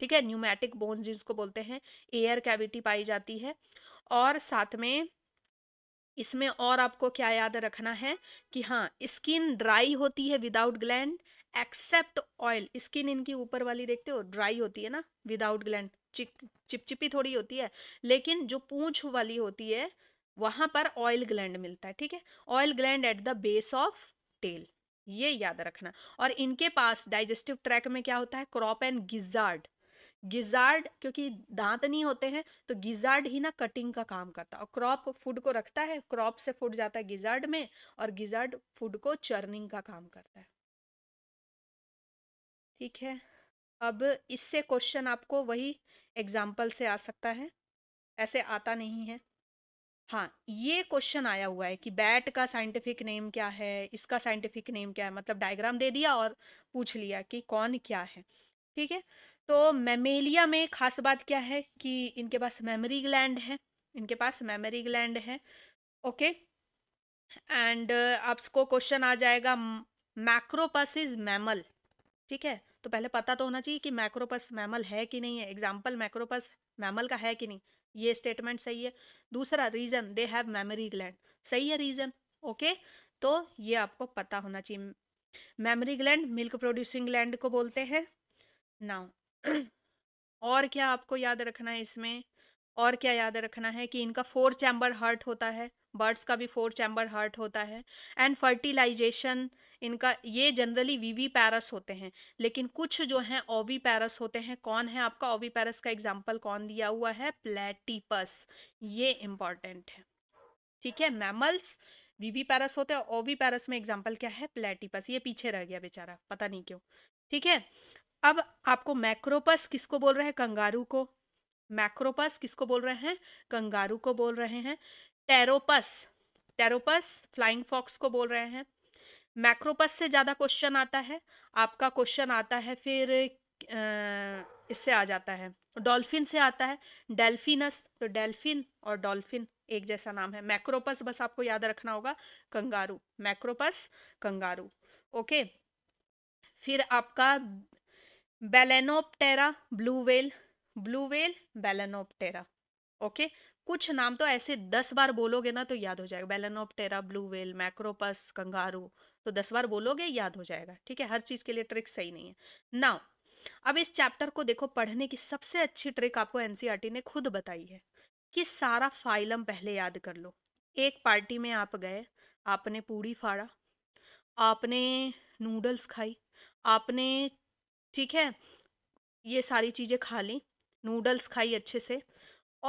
ठीक है न्यूमैटिक बोन जिसको बोलते हैं एयर कैविटी पाई जाती है और साथ में इसमें और आपको क्या याद रखना है कि हाँ स्किन ड्राई होती है without gland except oil skin इनकी ऊपर वाली देखते हो ड्राई होती है ना विदाउट ग्लैंड चिप चिपचिपी थोड़ी होती है लेकिन जो पूंछ वाली होती है वहां पर ऑयल ग्लैंड मिलता है ठीक है oil gland at the base of tail ये याद रखना और इनके पास डाइजेस्टिव ट्रैक में क्या होता है क्रॉप एंड गिजार्ड गिजार्ड क्योंकि दांत नहीं होते हैं तो गिजार्ड ही ना कटिंग का काम करता और क्रॉप फूड को रखता है क्रॉप से फूड जाता है गिजार्ड में और गिजार्ड फूड को चर्निंग का काम करता है ठीक है अब इससे क्वेश्चन आपको वही एग्जाम्पल से आ सकता है ऐसे आता नहीं है हाँ ये क्वेश्चन आया हुआ है कि बैट का साइंटिफिक नेम क्या है इसका साइंटिफिक नेम क्या है मतलब डायग्राम दे दिया और पूछ लिया कि कौन क्या है ठीक है तो मेमेलिया में खास बात क्या है कि इनके पास मेमोरी ग्लैंड है इनके पास मेमोरी ग्लैंड है ओके एंड आपको क्वेश्चन आ जाएगा मैक्रोपस इज मैमल ठीक है तो पहले पता तो होना चाहिए कि मैक्रोपस मैमल है कि नहीं है एग्जाम्पल मैक्रोपस मैमल का है कि नहीं ये स्टेटमेंट सही है दूसरा reason they have mammary gland सही है रीज़न ओके तो ये आपको पता होना चाहिए mammary gland milk producing gland को बोलते हैं नाउ और क्या आपको याद रखना है इसमें और क्या याद रखना है कि इनका फोर चैम्बर हार्ट होता है बर्ड्स का भी फोर चैम्बर हार्ट होता है एंड फर्टिलाइजेशन इनका ये जनरली वीवी पैरस होते हैं लेकिन कुछ जो हैं ओवी पैरस होते हैं कौन है आपका ओवी पैरस का एग्जाम्पल कौन दिया हुआ है प्लेटिपस ये इम्पॉर्टेंट है ठीक है मैमल्स वीवी पैरस होते हैं ओवी पैरस में एग्जाम्पल क्या है प्लेटिपस ये पीछे रह गया बेचारा पता नहीं क्यों ठीक है अब आपको मैक्रोपस किसको बोल रहे हैं कंगारू को मैक्रोपस किसको बोल रहे हैं कंगारू को बोल रहे हैं टेरोपस टेरोपस फ्लाइंग फॉक्स को बोल रहे हैं मैक्रोपस से ज़्यादा क्वेश्चन आता है आपका क्वेश्चन आता है फिर इससे आ जाता है डॉल्फिन से आता है डेल्फिनस तो डेल्फिन और डॉल्फिन एक जैसा नाम है मैक्रोपस बस आपको याद रखना होगा कंगारू मैक्रोपस कंगारू ओके फिर आपका balaenoptera blue whale blue whale balaenoptera okay कुछ नाम तो ऐसे दस बार बोलोगे ना तो याद हो जाएगा टेरा ब्लू वेल मैक्रोपस कंगारू तो दस बार बोलोगे याद हो जाएगा ठीक है हर चीज़ के लिए ट्रिक सही नहीं है नाउ अब इस चैप्टर को देखो पढ़ने की सबसे अच्छी ट्रिक आपको एनसीईआरटी e ने खुद बताई है कि सारा फाइलम पहले याद कर लो एक पार्टी में आप गए आपने पूड़ी फाड़ा आपने नूडल्स खाई आपने ठीक है ये सारी चीज़ें खा ली नूडल्स खाई अच्छे से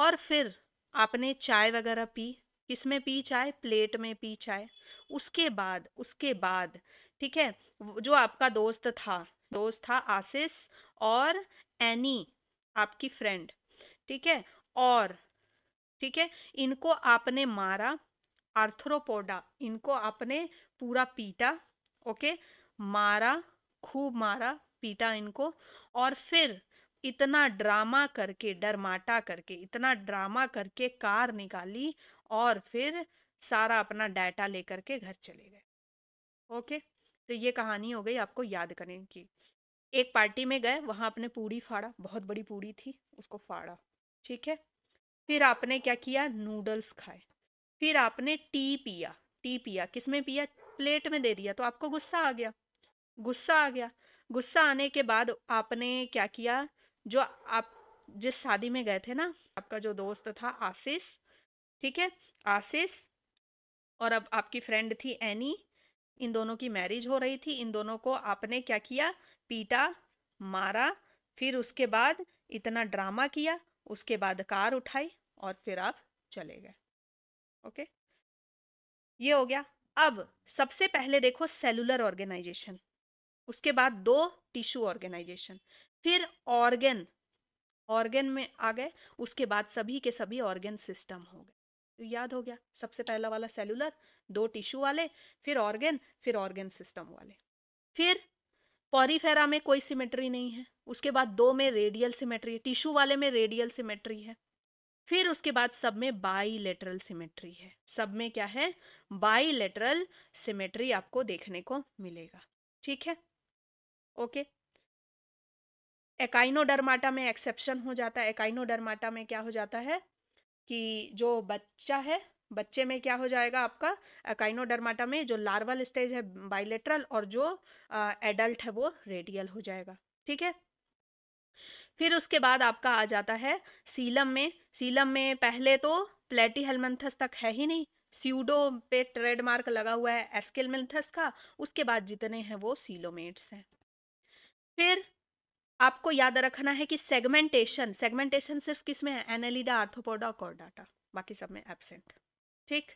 और फिर आपने चाय वगैरह पी किस में पी चाय प्लेट में पी चाय उसके बाद उसके बाद ठीक है जो आपका दोस्त था दोस्त था आसिस और एनी आपकी फ्रेंड ठीक है और ठीक है इनको आपने मारा आर्थ्रोपोडा इनको आपने पूरा पीटा ओके मारा खूब मारा पीटा इनको और फिर इतना ड्रामा करके डरमाटा करके इतना ड्रामा करके कार निकाली और फिर सारा अपना डाटा लेकर के घर चले गए ओके तो ये कहानी हो गई आपको याद करने की एक पार्टी में गए वहाँ आपने पूड़ी फाड़ा बहुत बड़ी पूड़ी थी उसको फाड़ा ठीक है फिर आपने क्या किया नूडल्स खाए फिर आपने टी पिया टी पिया किस में पिया प्लेट में दे दिया तो आपको गुस्सा आ गया गुस्सा आ गया गुस्सा आने के बाद आपने क्या किया जो आप जिस शादी में गए थे ना आपका जो दोस्त था आशीष ठीक है आशीष और अब आपकी फ्रेंड थी एनी इन दोनों की मैरिज हो रही थी इन दोनों को आपने क्या किया पीटा मारा फिर उसके बाद इतना ड्रामा किया उसके बाद कार उठाई और फिर आप चले गए ओके ये हो गया अब सबसे पहले देखो सेलुलर ऑर्गेनाइजेशन उसके बाद दो टिश्यू ऑर्गेनाइजेशन फिर ऑर्गेन ऑर्गेन में आ गए उसके बाद सभी के सभी ऑर्गेन सिस्टम हो गए तो याद हो गया सबसे पहला वाला सेलुलर दो टिश्यू वाले फिर ऑर्गेन फिर ऑर्गेन सिस्टम वाले फिर पॉरीफेरा में कोई सिमेट्री नहीं है उसके बाद दो में रेडियल सिमेट्री टिश्यू वाले में रेडियल सिमेट्री है फिर उसके बाद सब में बाईलेटरल सिमेट्री है सब में क्या है बाईलेटरल सिमेट्री आपको देखने को मिलेगा ठीक है ओके एकाइनोडर्माटा में एक्सेप्शन हो जाता है एकाइनोडर्माटा में क्या हो जाता है कि जो बच्चा है बच्चे में क्या हो जाएगा आपका एकाइनोडर्माटा में जो लार्वल स्टेज है बाइलेट्रल और जो एडल्ट है वो रेडियल हो जाएगा ठीक है फिर उसके बाद आपका आ जाता है सीलम में सीलम में पहले तो प्लेटी हेलमेंथस तक है ही नहीं सीडो पे ट्रेडमार्क लगा हुआ है एस्केलमेंथस का उसके बाद जितने हैं वो सीलोमेट्स हैं फिर आपको याद रखना है कि सेगमेंटेशन सेगमेंटेशन सिर्फ किस में है एनालिडा आर्थोपोडा और कॉर्डाटा बाकी सब में एबसेंट ठीक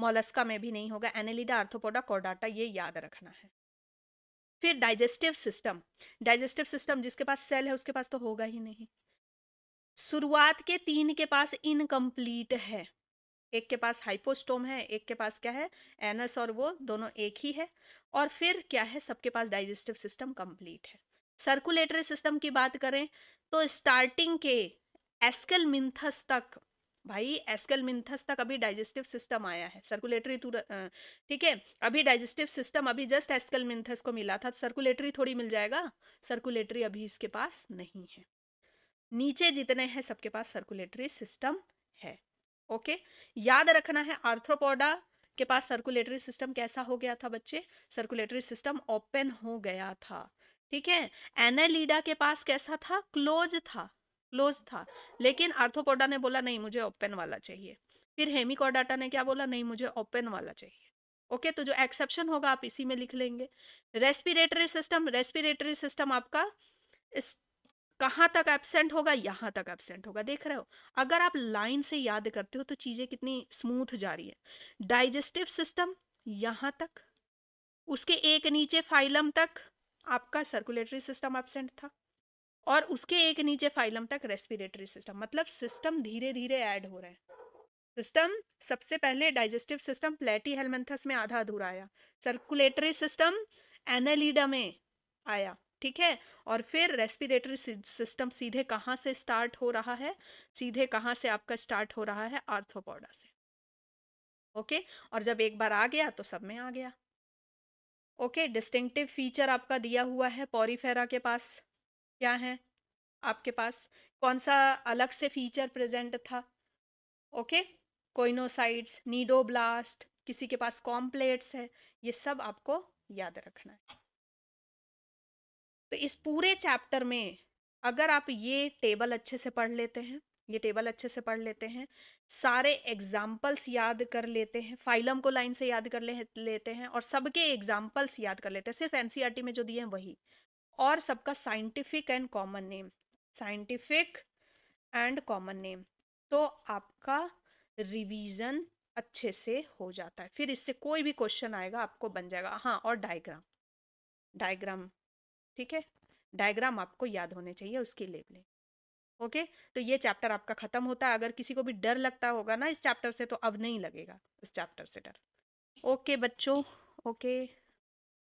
मोलस्का में भी नहीं होगा एनालिडा आर्थोपोडा कॉर्डाटा ये याद रखना है फिर डाइजेस्टिव सिस्टम डाइजेस्टिव सिस्टम जिसके पास सेल है उसके पास तो होगा ही नहीं शुरुआत के तीन के पास इनकम्प्लीट है एक के पास हाइपोस्टोम है एक के पास क्या है एनस और वो दोनों एक ही है और फिर क्या है सबके पास डाइजेस्टिव सिस्टम कंप्लीट है सर्कुलेटरी सिस्टम की बात करें तो स्टार्टिंग के एस्कल मिंथस तक भाई एस्कल मिंथस तक अभी डाइजेस्टिव सिस्टम आया है सर्कुलेटरी ठीक है अभी डाइजेस्टिव सिस्टम अभी जस्ट एस्कल मिंथस को मिला था तो सर्कुलेटरी थोड़ी मिल जाएगा सर्कुलेटरी अभी इसके पास नहीं है नीचे जितने हैं सबके पास सर्कुलेटरी सिस्टम है ओके याद रखना है आर्थ्रोपोडा के पास सर्कुलेटरी सिस्टम कैसा हो गया था बच्चे सर्कुलेटरी सिस्टम ओपन हो गया था ठीक है एनालीडा के पास कैसा था क्लोज था क्लोज था लेकिन आर्थोपोडा ने बोला नहीं मुझे ओपन वाला चाहिए फिर हेमिकोडाटा ने क्या बोला नहीं मुझे ओपन वाला चाहिए ओके okay, तो जो एक्सेप्शन होगा आप इसी में लिख लेंगे रेस्पिरेटरी सिस्टम रेस्पिरेटरी सिस्टम आपका इस कहाँ तक एबसेंट होगा यहाँ तक एबसेंट होगा देख रहे हो अगर आप लाइन से याद करते हो तो चीज़ें कितनी स्मूथ जा रही है डाइजेस्टिव सिस्टम यहाँ तक उसके एक नीचे फाइलम तक आपका सर्कुलेटरी सिस्टम एबसेंट था और उसके एक नीचे फाइलम तक रेस्पिरेटरी सिस्टम मतलब सिस्टम धीरे धीरे ऐड हो रहे हैं सिस्टम सबसे पहले डाइजेस्टिव सिस्टम प्लेटी हेलमेंथस में आधा अधूरा आया सर्कुलेटरी सिस्टम एनालीडा में आया ठीक है और फिर रेस्पिरेटरी सिस्टम सीधे कहाँ से स्टार्ट हो रहा है सीधे कहाँ से आपका स्टार्ट हो रहा है आर्थोपोडा से ओके और जब एक बार आ गया तो सब में आ गया ओके डिस्टिंक्टिव फीचर आपका दिया हुआ है पॉरीफेरा के पास क्या है आपके पास कौन सा अलग से फीचर प्रेजेंट था ओके कोइनोसाइड्स नीडोब्लास्ट किसी के पास कॉम्प्लेट्स है ये सब आपको याद रखना है तो इस पूरे चैप्टर में अगर आप ये टेबल अच्छे से पढ़ लेते हैं ये टेबल अच्छे से पढ़ लेते हैं सारे एग्जाम्पल्स याद कर लेते हैं फाइलम को लाइन से याद कर ले, लेते हैं और सबके एग्जाम्पल्स याद कर लेते हैं सिर्फ एन e में जो दिए हैं वही और सबका scientific and common name scientific and common name तो आपका रिवीजन अच्छे से हो जाता है फिर इससे कोई भी क्वेश्चन आएगा आपको बन जाएगा हाँ और डायग्राम डायग्राम ठीक है डायग्राम आपको याद होने चाहिए उसकी लेबलिंग ओके तो ये चैप्टर आपका खत्म होता है अगर किसी को भी डर लगता होगा ना इस चैप्टर से तो अब नहीं लगेगा इस चैप्टर से डर ओके बच्चों ओके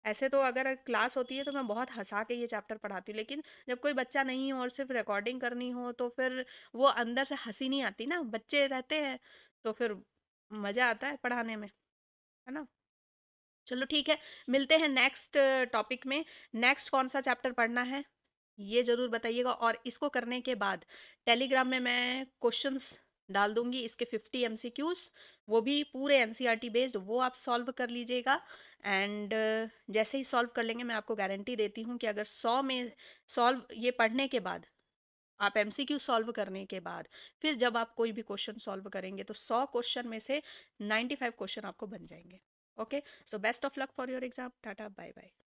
ऐसे तो अगर क्लास होती है तो मैं बहुत हंसा के ये चैप्टर पढ़ाती हूँ लेकिन जब कोई बच्चा नहीं हो और सिर्फ रिकॉर्डिंग करनी हो तो फिर वो अंदर से हंसी नहीं आती ना बच्चे रहते हैं तो फिर मज़ा आता है पढ़ाने में है ना चलो ठीक है मिलते हैं नेक्स्ट टॉपिक में नेक्स्ट कौन सा चैप्टर पढ़ना है ये ज़रूर बताइएगा और इसको करने के बाद टेलीग्राम में मैं क्वेश्चंस डाल दूंगी इसके 50 एम वो भी पूरे एन बेस्ड वो आप सॉल्व कर लीजिएगा एंड जैसे ही सॉल्व कर लेंगे मैं आपको गारंटी देती हूँ कि अगर 100 में सॉल्व ये पढ़ने के बाद आप एम सॉल्व करने के बाद फिर जब आप कोई भी क्वेश्चन सॉल्व करेंगे तो 100 क्वेश्चन में से 95 क्वेश्चन आपको बन जाएंगे okay so best of luck for your exam tata bye bye